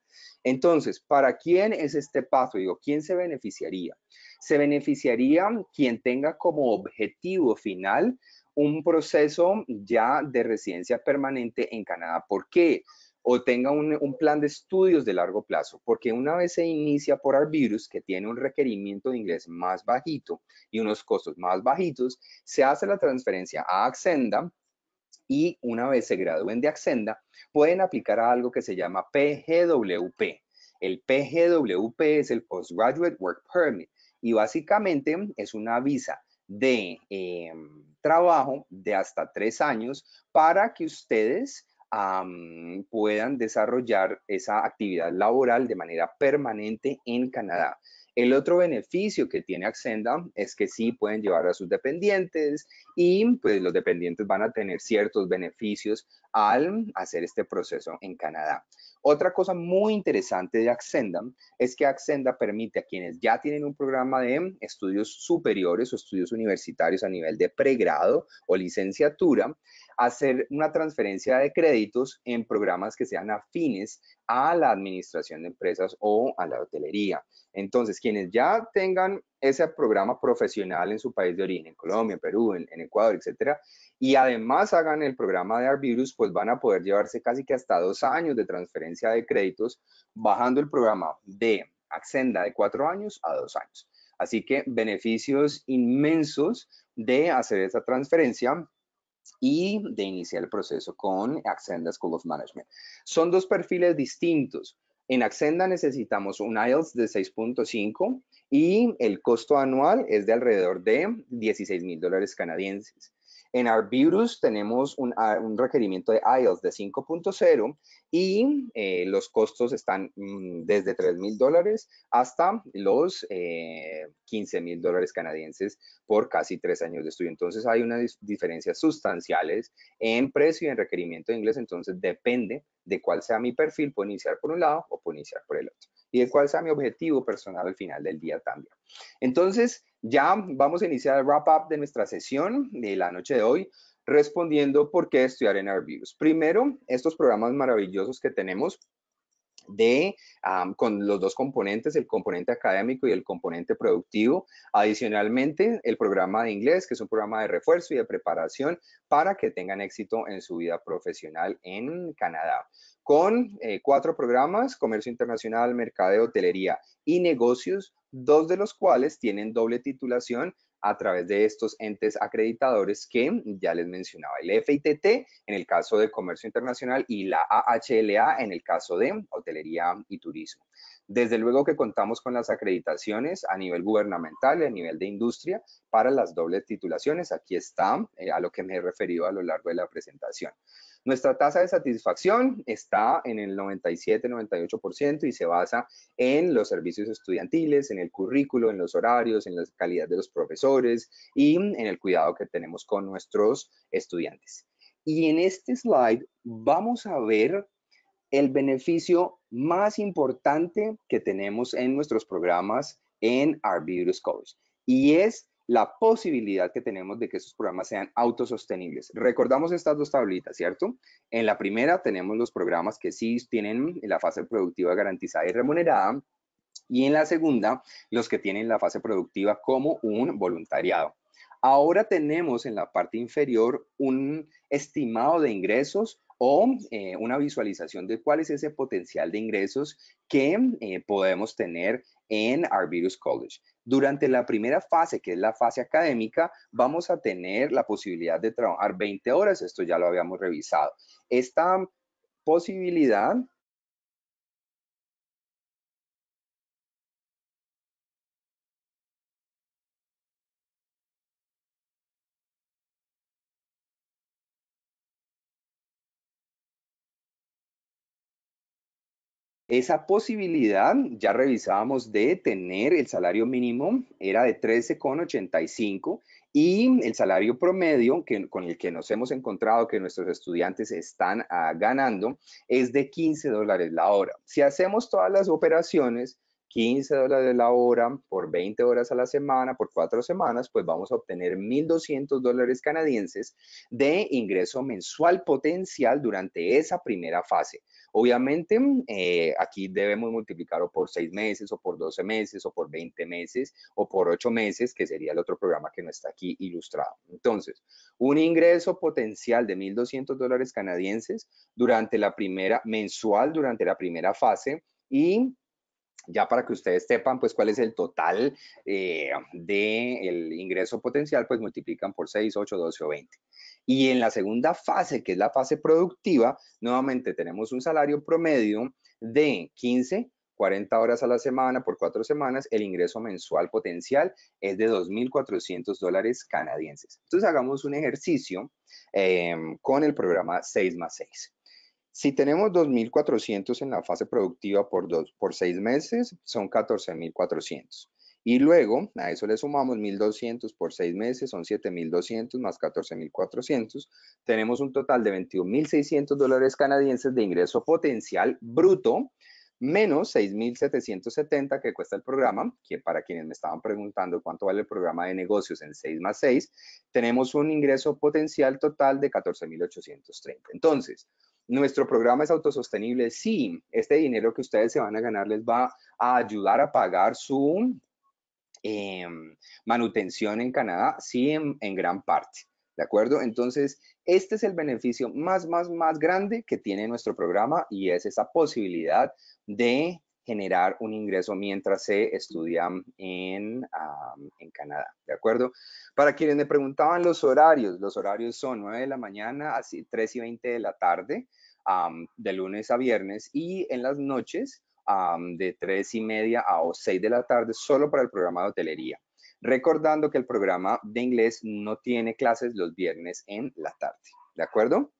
Entonces, ¿para quién es este pathway o quién se beneficiaría? Se beneficiaría quien tenga como objetivo final un proceso ya de residencia permanente en Canadá. ¿Por qué? o tenga un, plan de estudios de largo plazo, porque una vez se inicia por virus que tiene un requerimiento de inglés más bajito y unos costos más bajitos, se hace la transferencia a Accenda y una vez se gradúen de Accenda, pueden aplicar a algo que se llama PGWP. El PGWP es el Postgraduate Work Permit y básicamente es una visa de em, trabajo de hasta tres años para que ustedes puedan desarrollar esa actividad laboral de manera permanente en Canadá. El otro beneficio que tiene Accenda es que sí pueden llevar a sus dependientes y pues los dependientes van a tener ciertos beneficios al hacer este proceso en Canadá. Otra cosa muy interesante de Accenda es que Accenda permite a quienes ya tienen un programa de estudios superiores o estudios universitarios a nivel de pregrado o licenciatura hacer una transferencia de créditos en programas que sean afines a la administración de empresas o a la hotelería. Entonces, quienes ya tengan ese programa profesional en su país de origen, en Colombia, Perú, en, Ecuador, etcétera, y además hagan el programa de Arvirus, pues van a poder llevarse casi que hasta dos años de transferencia de créditos, bajando el programa de Accenda de cuatro años a dos años. Así que beneficios inmensos de hacer esa transferencia y de iniciar el proceso con Accenda School of Management. Son dos perfiles distintos. En Accenda necesitamos un IELTS de 6.5 y el costo anual es de alrededor de 16 mil dólares canadienses. En Arbutus tenemos ah, un, requerimiento de IELTS de 5.0 y eh, los costos están mm, desde 3 mil dólares hasta los eh, 15 mil dólares canadienses por casi tres años de estudio. Entonces hay unas diferencias sustanciales en precio y en requerimiento de inglés. Entonces depende de cuál sea mi perfil, puedo iniciar por un lado o puedo iniciar por el otro y de cuál sea mi objetivo personal al final del día también. Entonces, ya vamos a iniciar el wrap-up de nuestra sesión de la noche de hoy respondiendo por qué estudiar en Airbus. Primero, estos programas maravillosos que tenemos de con los dos componentes, el componente académico y el componente productivo. Adicionalmente, el programa de inglés, que es un programa de refuerzo y de preparación para que tengan éxito en su vida profesional en Canadá con eh, cuatro programas, comercio internacional, mercado de hotelería y negocios, dos de los cuales tienen doble titulación a través de estos entes acreditadores que ya les mencionaba, el FITT en el caso de comercio internacional y la AHLA en el caso de hotelería y turismo. Desde luego que contamos con las acreditaciones a nivel gubernamental y a nivel de industria para las dobles titulaciones. Aquí está eh, a lo que me he referido a lo largo de la presentación. Nuestra tasa de satisfacción está en el 97-98% y se basa en los servicios estudiantiles, en el currículo, en los horarios, en la calidad de los profesores y en el cuidado que tenemos con nuestros estudiantes. Y en este slide vamos a ver el beneficio más importante que tenemos en nuestros programas en Arbitrus College y es la posibilidad que tenemos de que esos programas sean autosostenibles. Recordamos estas dos tablitas, ¿cierto? En la primera tenemos los programas que sí tienen la fase productiva garantizada y remunerada, y en la segunda, los que tienen la fase productiva como un voluntariado. Ahora tenemos en la parte inferior un estimado de ingresos o eh, una visualización de cuál es ese potencial de ingresos que eh, podemos tener en Arvirus College. Durante la primera fase, que es la fase académica, vamos a tener la posibilidad de trabajar 20 horas, esto ya lo habíamos revisado. Esta posibilidad Esa posibilidad, ya revisábamos, de tener el salario mínimo era de 13,85 y el salario promedio con el que nos hemos encontrado que nuestros estudiantes están ah, ganando es de 15 dólares la hora. Si hacemos todas las operaciones, 15 dólares la hora por 20 horas a la semana, por cuatro semanas, pues vamos a obtener 1.200 dólares canadienses de ingreso mensual potencial durante esa primera fase. Obviamente, mm, eh, aquí debemos multiplicarlo por seis meses o por 12 meses o por 20 meses o por 8 meses, que sería el otro programa que no está aquí ilustrado. Entonces, un ingreso potencial de 1.200 dólares canadienses durante la primera, mensual durante la primera fase y ya para que ustedes sepan, pues, cuál es el total eh, del ingreso potencial, pues, multiplican por 6, 8, 12 o 20. Y en la segunda fase, que es la fase productiva, nuevamente tenemos un salario promedio de 15, 40 horas a la semana por cuatro semanas, el ingreso mensual potencial es de 2.400 dólares canadienses. Entonces hagamos un ejercicio em, con el programa 6 más 6. Si tenemos 2.400 en la fase productiva por, dos, por seis meses, son 14.400. Y luego a eso le sumamos 1.200 por seis meses, son 7.200 más 14.400. Tenemos un total de 21.600 dólares canadienses de ingreso potencial bruto, menos 6.770 que cuesta el programa, que para quienes me estaban preguntando cuánto vale el programa de negocios en 6 más 6, tenemos un ingreso potencial total de 14.830. Entonces, ¿Nuestro programa es autosostenible? Sí, este dinero que ustedes se van a ganar les va a ayudar a pagar su Em, manutención en Canadá, sí en, gran parte, ¿de acuerdo? Entonces, este es el beneficio más, más, más grande que tiene nuestro programa y es esa posibilidad de generar un ingreso mientras se estudian ah, en, Canadá, ¿de acuerdo? Para quienes me preguntaban los horarios, los horarios son 9 de la mañana a 3 y 20 de la tarde, de lunes a viernes, y en las noches de 3 y media a 6 de la tarde solo para el programa de hotelería. Recordando que el programa de inglés no tiene clases los viernes en la tarde. ¿De acuerdo?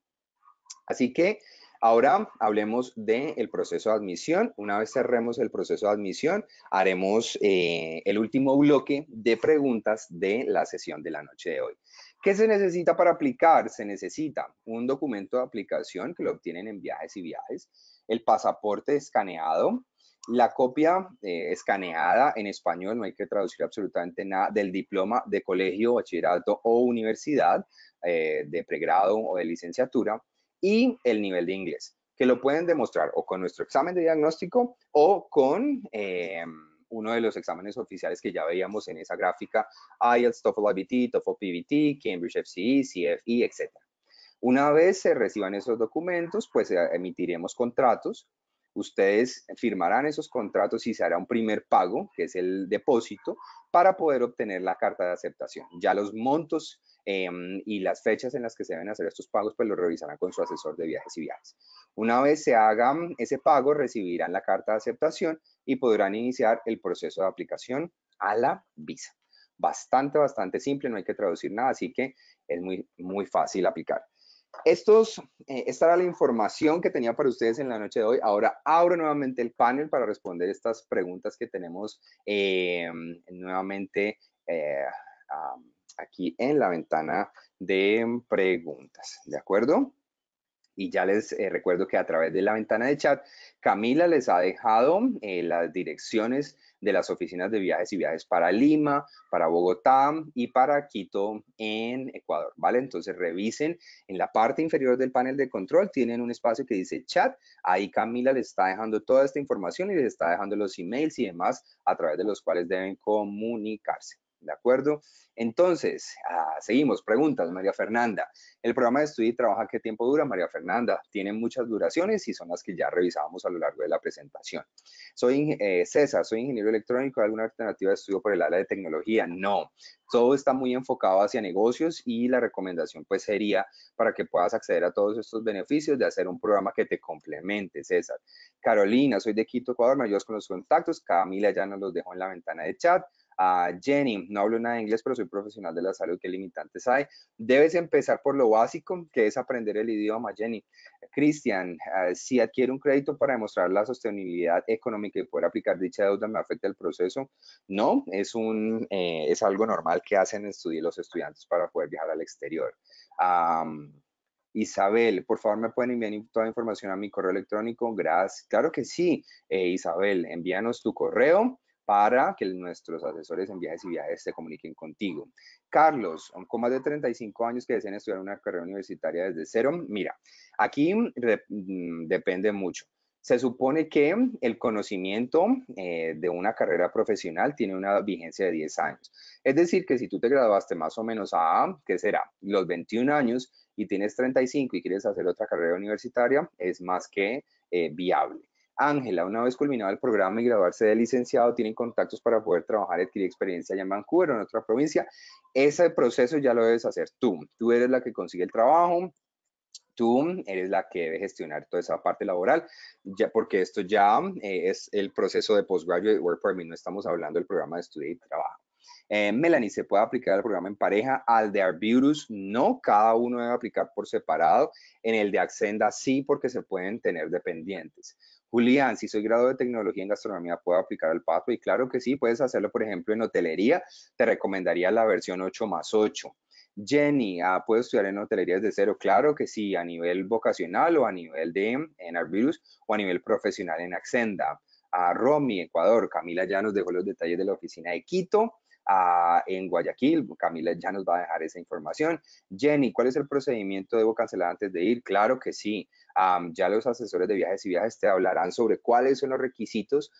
Así que Ahora hablemos del proceso de admisión. Una vez cerremos el proceso de admisión, haremos eh, el último bloque de preguntas de la sesión de la noche de hoy. ¿Qué se necesita para aplicar? Se necesita un documento de aplicación que lo obtienen en viajes y viajes el pasaporte escaneado, la copia eh, escaneada en español, no hay que traducir absolutamente nada, del diploma de colegio, bachillerato o universidad, eh, de pregrado o de licenciatura, y el nivel de inglés, que lo pueden demostrar o con nuestro examen de diagnóstico o con eh, uno de los exámenes oficiales que ya veíamos en esa gráfica, IELTS, TOEFL IBT, TOEFL PBT, Cambridge FCE, CFE, etcétera. Una vez se reciban esos documentos, pues eh, emitiremos contratos. Ustedes firmarán esos contratos y se hará un primer pago, que es el depósito, para poder obtener la carta de aceptación. Ya los montos em, y las fechas en las que se deben hacer estos pagos, pues lo revisarán con su asesor de viajes y viajes. Una vez se haga mm, ese pago, recibirán la carta de aceptación y podrán iniciar el proceso de aplicación a la visa. Bastante, bastante simple, no hay que traducir nada, así que es muy, muy fácil aplicar. Estos, eh, esta era la información que tenía para ustedes en la noche de hoy. Ahora abro nuevamente el panel para responder estas preguntas que tenemos em, nuevamente eh, aquí en la ventana de preguntas. ¿De acuerdo? y ya les eh, recuerdo que a través de la ventana de chat, Camila les ha dejado eh, las direcciones de las oficinas de viajes y viajes para Lima, para Bogotá y para Quito en Ecuador, ¿vale? Entonces revisen en la parte inferior del panel de control, tienen un espacio que dice chat, ahí Camila les está dejando toda esta información y les está dejando los emails y demás a través de los cuales deben comunicarse. ¿de acuerdo? Entonces, ah, seguimos, preguntas, María Fernanda. El programa de estudio y trabaja, ¿qué tiempo dura, María Fernanda? Tiene muchas duraciones y son las que ya revisábamos a lo largo de la presentación. Soy eh, César, soy ingeniero electrónico, ¿alguna alternativa de estudio por el área de tecnología? No, todo está muy enfocado hacia negocios y la recomendación pues sería para que puedas acceder a todos estos beneficios de hacer un programa que te complemente, César. Carolina, soy de Quito, Ecuador, me ayudas con los contactos, Camila ya nos los dejó en la ventana de chat. Jenny, no hablo nada de inglés, pero soy profesional de la salud, ¿qué limitantes hay? Debes empezar por lo básico, que es aprender el idioma, Jenny. Cristian, eh, si adquiere un crédito para demostrar la sostenibilidad económica y poder aplicar dicha deuda, ¿me afecta el proceso? No, es, un, eh, es algo normal que hacen estudios los estudiantes para poder viajar al exterior. Isabel, por favor, me pueden enviar toda la información a mi correo electrónico. Gracias. Claro que sí, eh, Isabel, envíanos tu correo para que nuestros asesores en viajes y viajes se comuniquen contigo. Carlos, con más de 35 años que desean estudiar una carrera universitaria desde cero, mira, aquí mm, depende mucho. Se supone que el conocimiento eh, de una carrera profesional tiene una vigencia de 10 años. Es decir, que si tú te graduaste más o menos a, ¿qué será? Los 21 años y tienes 35 y quieres hacer otra carrera universitaria, es más que eh, viable. Ángela, una vez culminado el programa y graduarse de licenciado, tienen contactos para poder trabajar y adquirir experiencia allá en Vancouver o en otra provincia. Ese proceso ya lo debes hacer tú. Tú eres la que consigue el trabajo, tú eres la que debe gestionar toda esa parte laboral, ya porque esto ya eh, es el proceso de Postgraduate Work Permit, no estamos hablando del programa de estudio y trabajo. Eh, Melanie, ¿se puede aplicar el programa en pareja? Al de Arbutus, no, cada uno debe aplicar por separado. En el de Accenda, sí, porque se pueden tener dependientes. Julián, si soy grado de tecnología en gastronomía, ¿puedo aplicar el y Claro que sí, puedes hacerlo, por ejemplo, en hotelería, te recomendaría la versión 8 más 8. Jenny, ah, ¿puedo estudiar en hotelería desde cero? Claro que sí, a nivel vocacional o a nivel de en Arvirus o a nivel profesional en Accenda. A Romy, Ecuador, Camila ya nos dejó los detalles de la oficina de Quito. en Guayaquil. Camila ya nos va a dejar esa información. Jenny, ¿cuál es el procedimiento? ¿Debo cancelar antes de ir? Claro que sí ya los asesores de viajes y viajes te hablarán sobre cuáles son los requisitos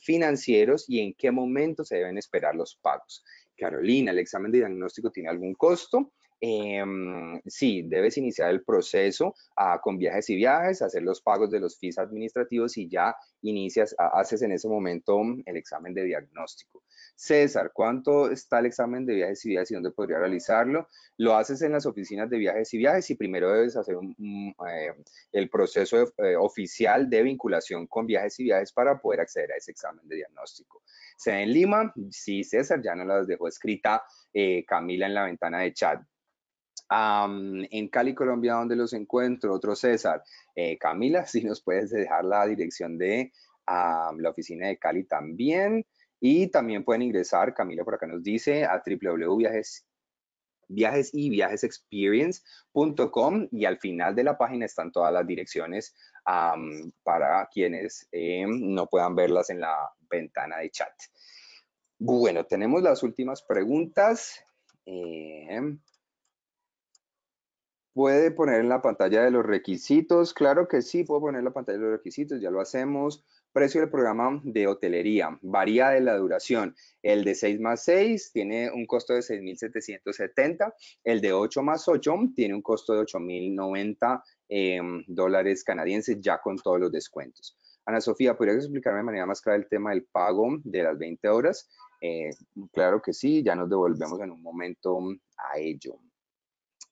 financieros y en qué momento se deben esperar los pagos. Carolina, ¿el examen de diagnóstico tiene algún costo? Em, sí, debes iniciar el proceso ah, con viajes y viajes, hacer los pagos de los fees administrativos y ya inicias, haces en ese momento el examen de diagnóstico. César, ¿cuánto está el examen de viajes y viajes y dónde podría realizarlo? Lo haces en las oficinas de viajes y viajes y primero debes hacer eh, el proceso eh, oficial de vinculación con viajes y viajes para poder acceder a ese examen de diagnóstico. ¿Se en Lima? Sí, César, ya nos las dejó escrita eh, Camila en la ventana de chat. en Cali, Colombia, ¿dónde los encuentro? Otro César. Camila, si nos puedes dejar la dirección de la oficina de Cali también. Y también pueden ingresar, Camila por acá nos dice, a www.viajes y y al final de la página están todas las direcciones para quienes eh, no puedan verlas en la ventana de chat. Bueno, tenemos las últimas preguntas. Eh, ¿Puede poner en la pantalla de los requisitos? Claro que sí, puedo poner en la pantalla de los requisitos, ya lo hacemos. Precio del programa de hotelería varía de la duración. El de 6 más 6 tiene un costo de 6.770. El de 8 más 8 tiene un costo de 8.090 em, dólares canadienses ya con todos los descuentos. Ana Sofía, ¿podrías explicarme de manera más clara el tema del pago de las 20 horas? Eh, claro que sí, ya nos devolvemos en un momento a ello.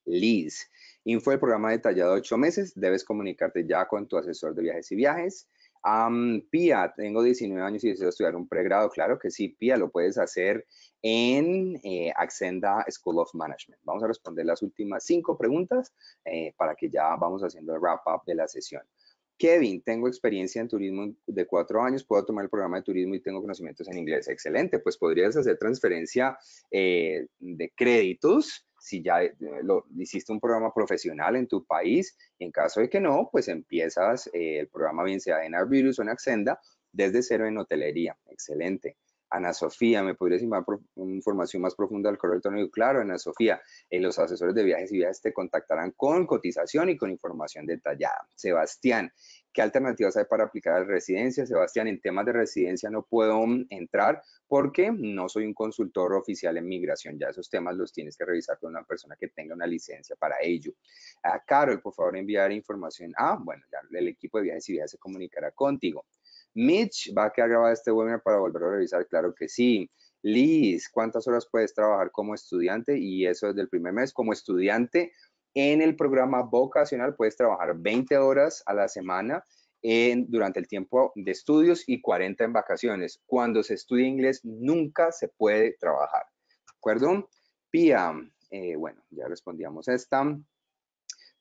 Liz, info del programa detallado de 8 meses, debes comunicarte ya con tu asesor de viajes y viajes. Pia, tengo 19 años y deseo estudiar un pregrado. Claro que sí, Pia, lo puedes hacer en eh, Accenda School of Management. Vamos a responder las últimas cinco preguntas eh, para que ya vamos haciendo el wrap-up de la sesión. Kevin, tengo experiencia en turismo de cuatro años, puedo tomar el programa de turismo y tengo conocimientos en inglés. Excelente, pues podrías hacer transferencia eh, de créditos si ya eh, lo, hiciste un programa profesional en tu país, en caso de que no, pues empiezas eh, el programa bien sea en virus o en Accenda desde cero en hotelería. Excelente. Ana Sofía, ¿me podrías informar información más profunda del correo electrónico? Claro, Ana Sofía, eh, los asesores de viajes y viajes te contactarán con cotización y con información detallada. Sebastián, ¿qué alternativas hay para aplicar a residencia? Sebastián, en temas de residencia no puedo mm, entrar porque no soy un consultor oficial en migración. Ya esos temas los tienes que revisar con una persona que tenga una licencia para ello. A ah, Carol, por favor, enviar información. Ah, bueno, ya el equipo de viajes y viajes se comunicará contigo. Mitch, ¿va a quedar grabado este webinar para volver a revisar? Claro que sí. Liz, ¿cuántas horas puedes trabajar como estudiante? Y eso es del primer mes. Como estudiante en el programa vocacional puedes trabajar 20 horas a la semana durante el tiempo de estudios y 40 en vacaciones. Cuando se estudia inglés nunca se puede trabajar. ¿De acuerdo? Pia, eh, bueno, ya respondíamos esta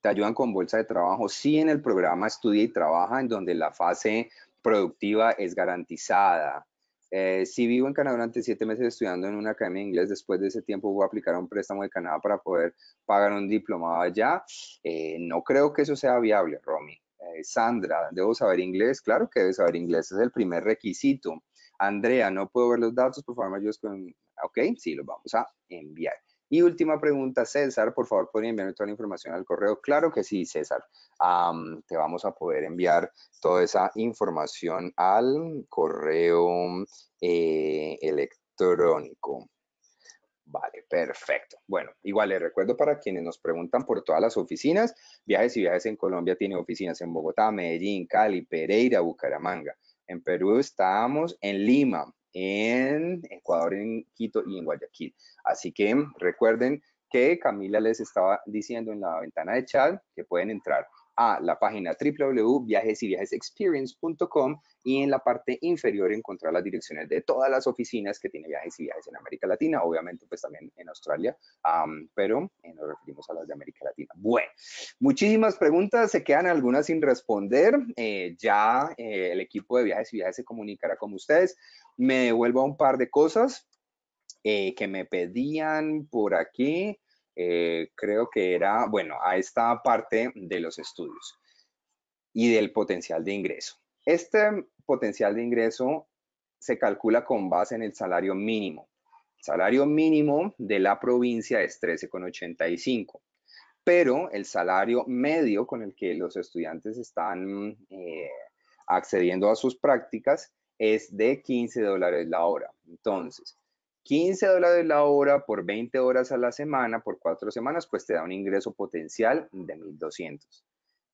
te ayudan con bolsa de trabajo. Sí, en el programa Estudia y Trabaja, en donde la fase productiva es garantizada. Eh, si vivo en Canadá durante siete meses estudiando en una academia de inglés, después de ese tiempo voy a aplicar un préstamo de Canadá para poder pagar un diplomado allá. Eh, no creo que eso sea viable, Romy. Eh, Sandra, ¿debo saber inglés? Claro que debe saber inglés, es el primer requisito. Andrea, no puedo ver los datos, por favor, me con... Ok, sí, los vamos a enviar. Y última pregunta, César, por favor, ¿podría enviarme toda la información al correo. Claro que sí, César. te vamos a poder enviar toda esa información al correo eh, electrónico. Vale, perfecto. Bueno, igual les recuerdo para quienes nos preguntan por todas las oficinas, Viajes y Viajes en Colombia tiene oficinas en Bogotá, Medellín, Cali, Pereira, Bucaramanga. En Perú estamos en Lima, en Ecuador, en Quito y en Guayaquil. Así que recuerden que Camila les estaba diciendo en la ventana de chat que pueden entrar a la página www.viajesyviajesexperience.com y en la parte inferior encontrar las direcciones de todas las oficinas que tiene Viajes y Viajes en América Latina, obviamente pues también en Australia, pero eh, nos referimos a las de América Latina. Bueno, muchísimas preguntas, se quedan algunas sin responder, eh, ya eh, el equipo de Viajes y Viajes se comunicará con ustedes. Me devuelvo a un par de cosas que me pedían por aquí. Eh, creo que era, bueno, a esta parte de los estudios y del potencial de ingreso. Este potencial de ingreso se calcula con base en el salario mínimo. El salario mínimo de la provincia es 13,85, pero el salario medio con el que los estudiantes están eh, accediendo a sus prácticas es de 15 dólares la hora. Entonces, 15 dólares la hora por 20 horas a la semana por cuatro semanas, pues te da un ingreso potencial de 1,200.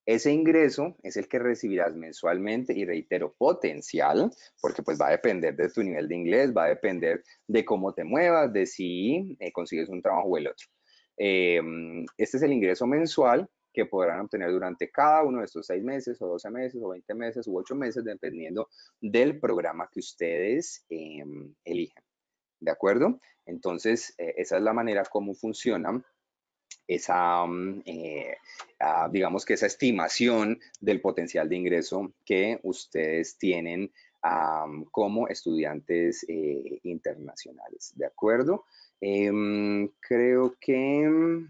Ese ingreso es el que recibirás mensualmente y reitero, potencial, porque pues va a depender de tu nivel de inglés, va a depender de cómo te muevas, de si eh, consigues un trabajo o el otro. Em, este es el ingreso mensual que podrán obtener durante cada uno de estos seis meses o 12 meses o 20 meses u 8 meses, dependiendo del programa que ustedes em, elijan. ¿de acuerdo? Entonces, eh, esa es la manera como funciona esa, mm, eh, ah, digamos que esa estimación del potencial de ingreso que ustedes tienen ah, como estudiantes eh, internacionales, ¿de acuerdo? Em, creo que mm,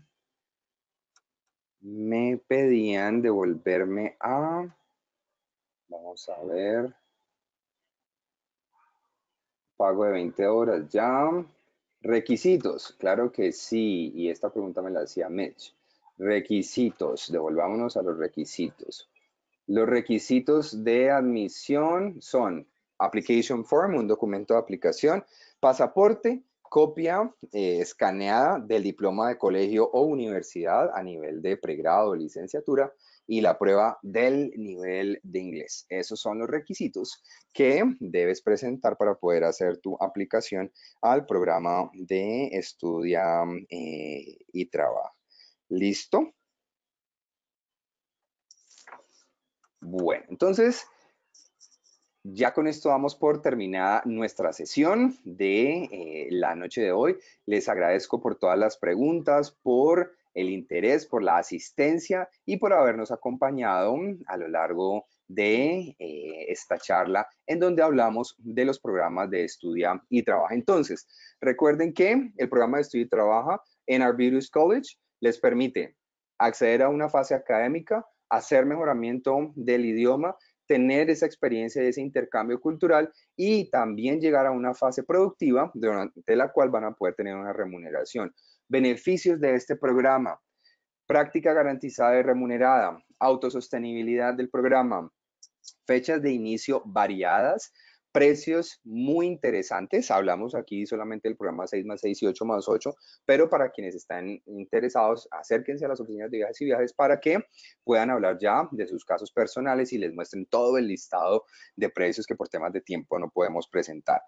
me pedían devolverme a, vamos a ver, pago de 20 horas ya. Requisitos, claro que sí, y esta pregunta me la decía Mitch. Requisitos, devolvámonos a los requisitos. Los requisitos de admisión son application form, un documento de aplicación, pasaporte, copia eh, escaneada del diploma de colegio o universidad a nivel de pregrado o licenciatura y la prueba del nivel de inglés. Esos son los requisitos que debes presentar para poder hacer tu aplicación al programa de estudia eh, y Trabajo. ¿Listo? Bueno, entonces... Ya con esto vamos por terminada nuestra sesión de eh, la noche de hoy. Les agradezco por todas las preguntas, por el interés, por la asistencia y por habernos acompañado mm, a lo largo de eh, esta charla en donde hablamos de los programas de Estudia y Trabaja. Entonces, recuerden que el programa de Estudia y Trabaja en Arbutus College les permite acceder a una fase académica, hacer mejoramiento del idioma, tener esa experiencia y ese intercambio cultural y también llegar a una fase productiva durante la cual van a poder tener una remuneración. Beneficios de este programa. Práctica garantizada y remunerada. Autosostenibilidad del programa. Fechas de inicio variadas. Precios muy interesantes. Hablamos aquí solamente del programa 6 más 6 y 8 más 8, pero para quienes están interesados, acérquense a las oficinas de viajes y viajes para que puedan hablar ya de sus casos personales y les muestren todo el listado de precios que por temas de tiempo no podemos presentar.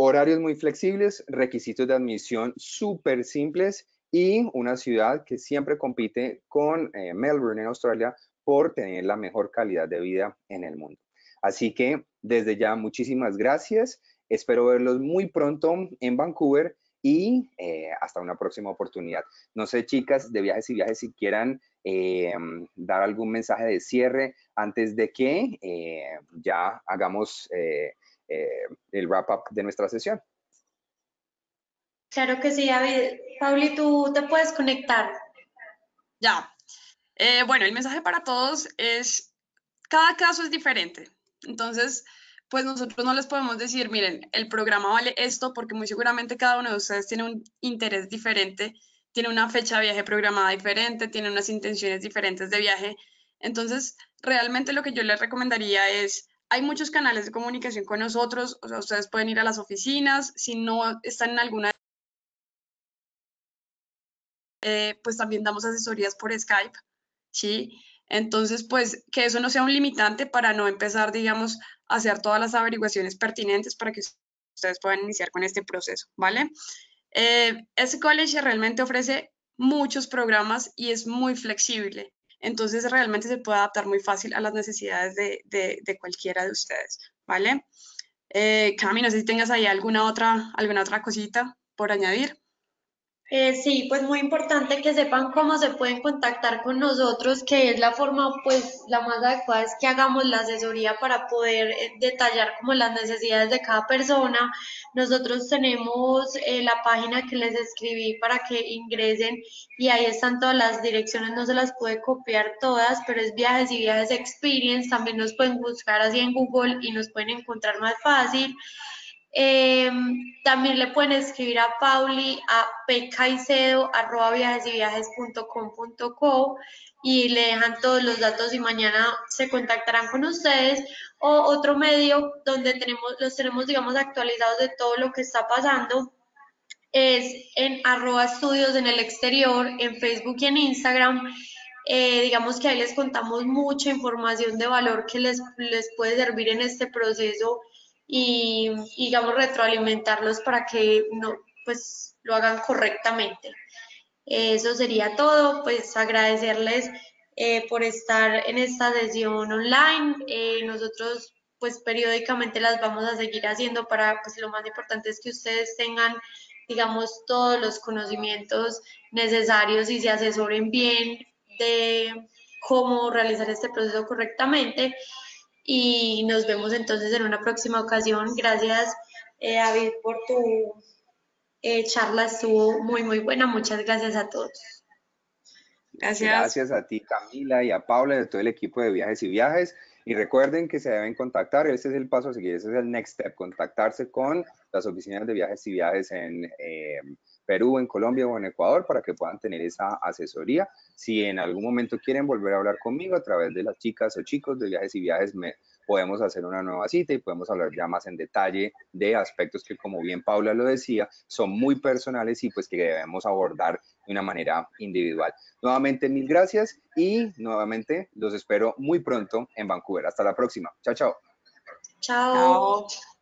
Horarios muy flexibles, requisitos de admisión súper simples y una ciudad que siempre compite con eh, Melbourne en Australia por tener la mejor calidad de vida en el mundo. Así que desde ya muchísimas gracias. Espero verlos muy pronto en Vancouver y eh, hasta una próxima oportunidad. No sé, chicas de viajes y viajes, si quieran em, dar algún mensaje de cierre antes de que eh, ya hagamos eh, el wrap-up de nuestra sesión. Claro que sí, David. Pauli, tú te puedes conectar. Ya. Eh, bueno, el mensaje para todos es, cada caso es diferente. Entonces, pues nosotros no les podemos decir, miren, el programa vale esto, porque muy seguramente cada uno de ustedes tiene un interés diferente, tiene una fecha de viaje programada diferente, tiene unas intenciones diferentes de viaje. Entonces, realmente lo que yo les recomendaría es, hay muchos canales de comunicación con nosotros, o sea, ustedes pueden ir a las oficinas, si no están en alguna, eh, pues también damos asesorías por Skype, ¿sí? Entonces, pues que eso no sea un limitante para no empezar, digamos, a hacer todas las averiguaciones pertinentes para que ustedes puedan iniciar con este proceso, ¿vale? Eh, college realmente ofrece muchos programas y es muy flexible. Entonces realmente se puede adaptar muy fácil a las necesidades de, cualquiera de ustedes, ¿vale? Eh, Cami, no sé si tengas ahí alguna otra, alguna otra cosita por añadir. Eh, sí, pues muy importante que sepan cómo se pueden contactar con nosotros, que es la forma pues la más adecuada es que hagamos la asesoría para poder eh, detallar como las necesidades de cada persona. Nosotros tenemos eh, la página que les escribí para que ingresen y ahí están todas las direcciones, no se las puede copiar todas, pero es viajes y viajes experience, también nos pueden buscar así en Google y nos pueden encontrar más fácil. Em, también le pueden escribir a Pauli a pcaicedo.viajesyviajes.com.co y le dejan todos los datos y mañana se contactarán con ustedes o otro medio donde tenemos, los tenemos, digamos, actualizados de todo lo que está pasando es en arroba estudios en el exterior, en Facebook y en Instagram. Eh, digamos que ahí les contamos mucha información de valor que les, les puede servir en este proceso y, digamos, retroalimentarlos para que no, pues, lo hagan correctamente. Eso sería todo, pues agradecerles eh, por estar en esta sesión online. Eh, nosotros pues periódicamente las vamos a seguir haciendo para, pues lo más importante es que ustedes tengan, digamos, todos los conocimientos necesarios y se asesoren bien de cómo realizar este proceso correctamente y nos vemos entonces en una próxima ocasión. Gracias, eh, David, por tu eh, charla. Estuvo muy, muy buena. Muchas gracias a todos. Gracias. Gracias a ti, Camila, y a Paula y a todo el equipo de Viajes y Viajes. Y recuerden que se deben contactar, Este es el paso a seguir, ese es el next step, contactarse con las oficinas de Viajes y Viajes en... Eh, Perú, en Colombia o en Ecuador para que puedan tener esa asesoría. Si en algún momento quieren volver a hablar conmigo a través de las chicas o chicos de viajes y viajes, podemos hacer una nueva cita y podemos hablar ya más en detalle de aspectos que, como bien Paula lo decía, son muy personales y pues que debemos abordar de una manera individual. Nuevamente, mil gracias y nuevamente los espero muy pronto en Vancouver. Hasta la próxima. Chao, chao. Chao.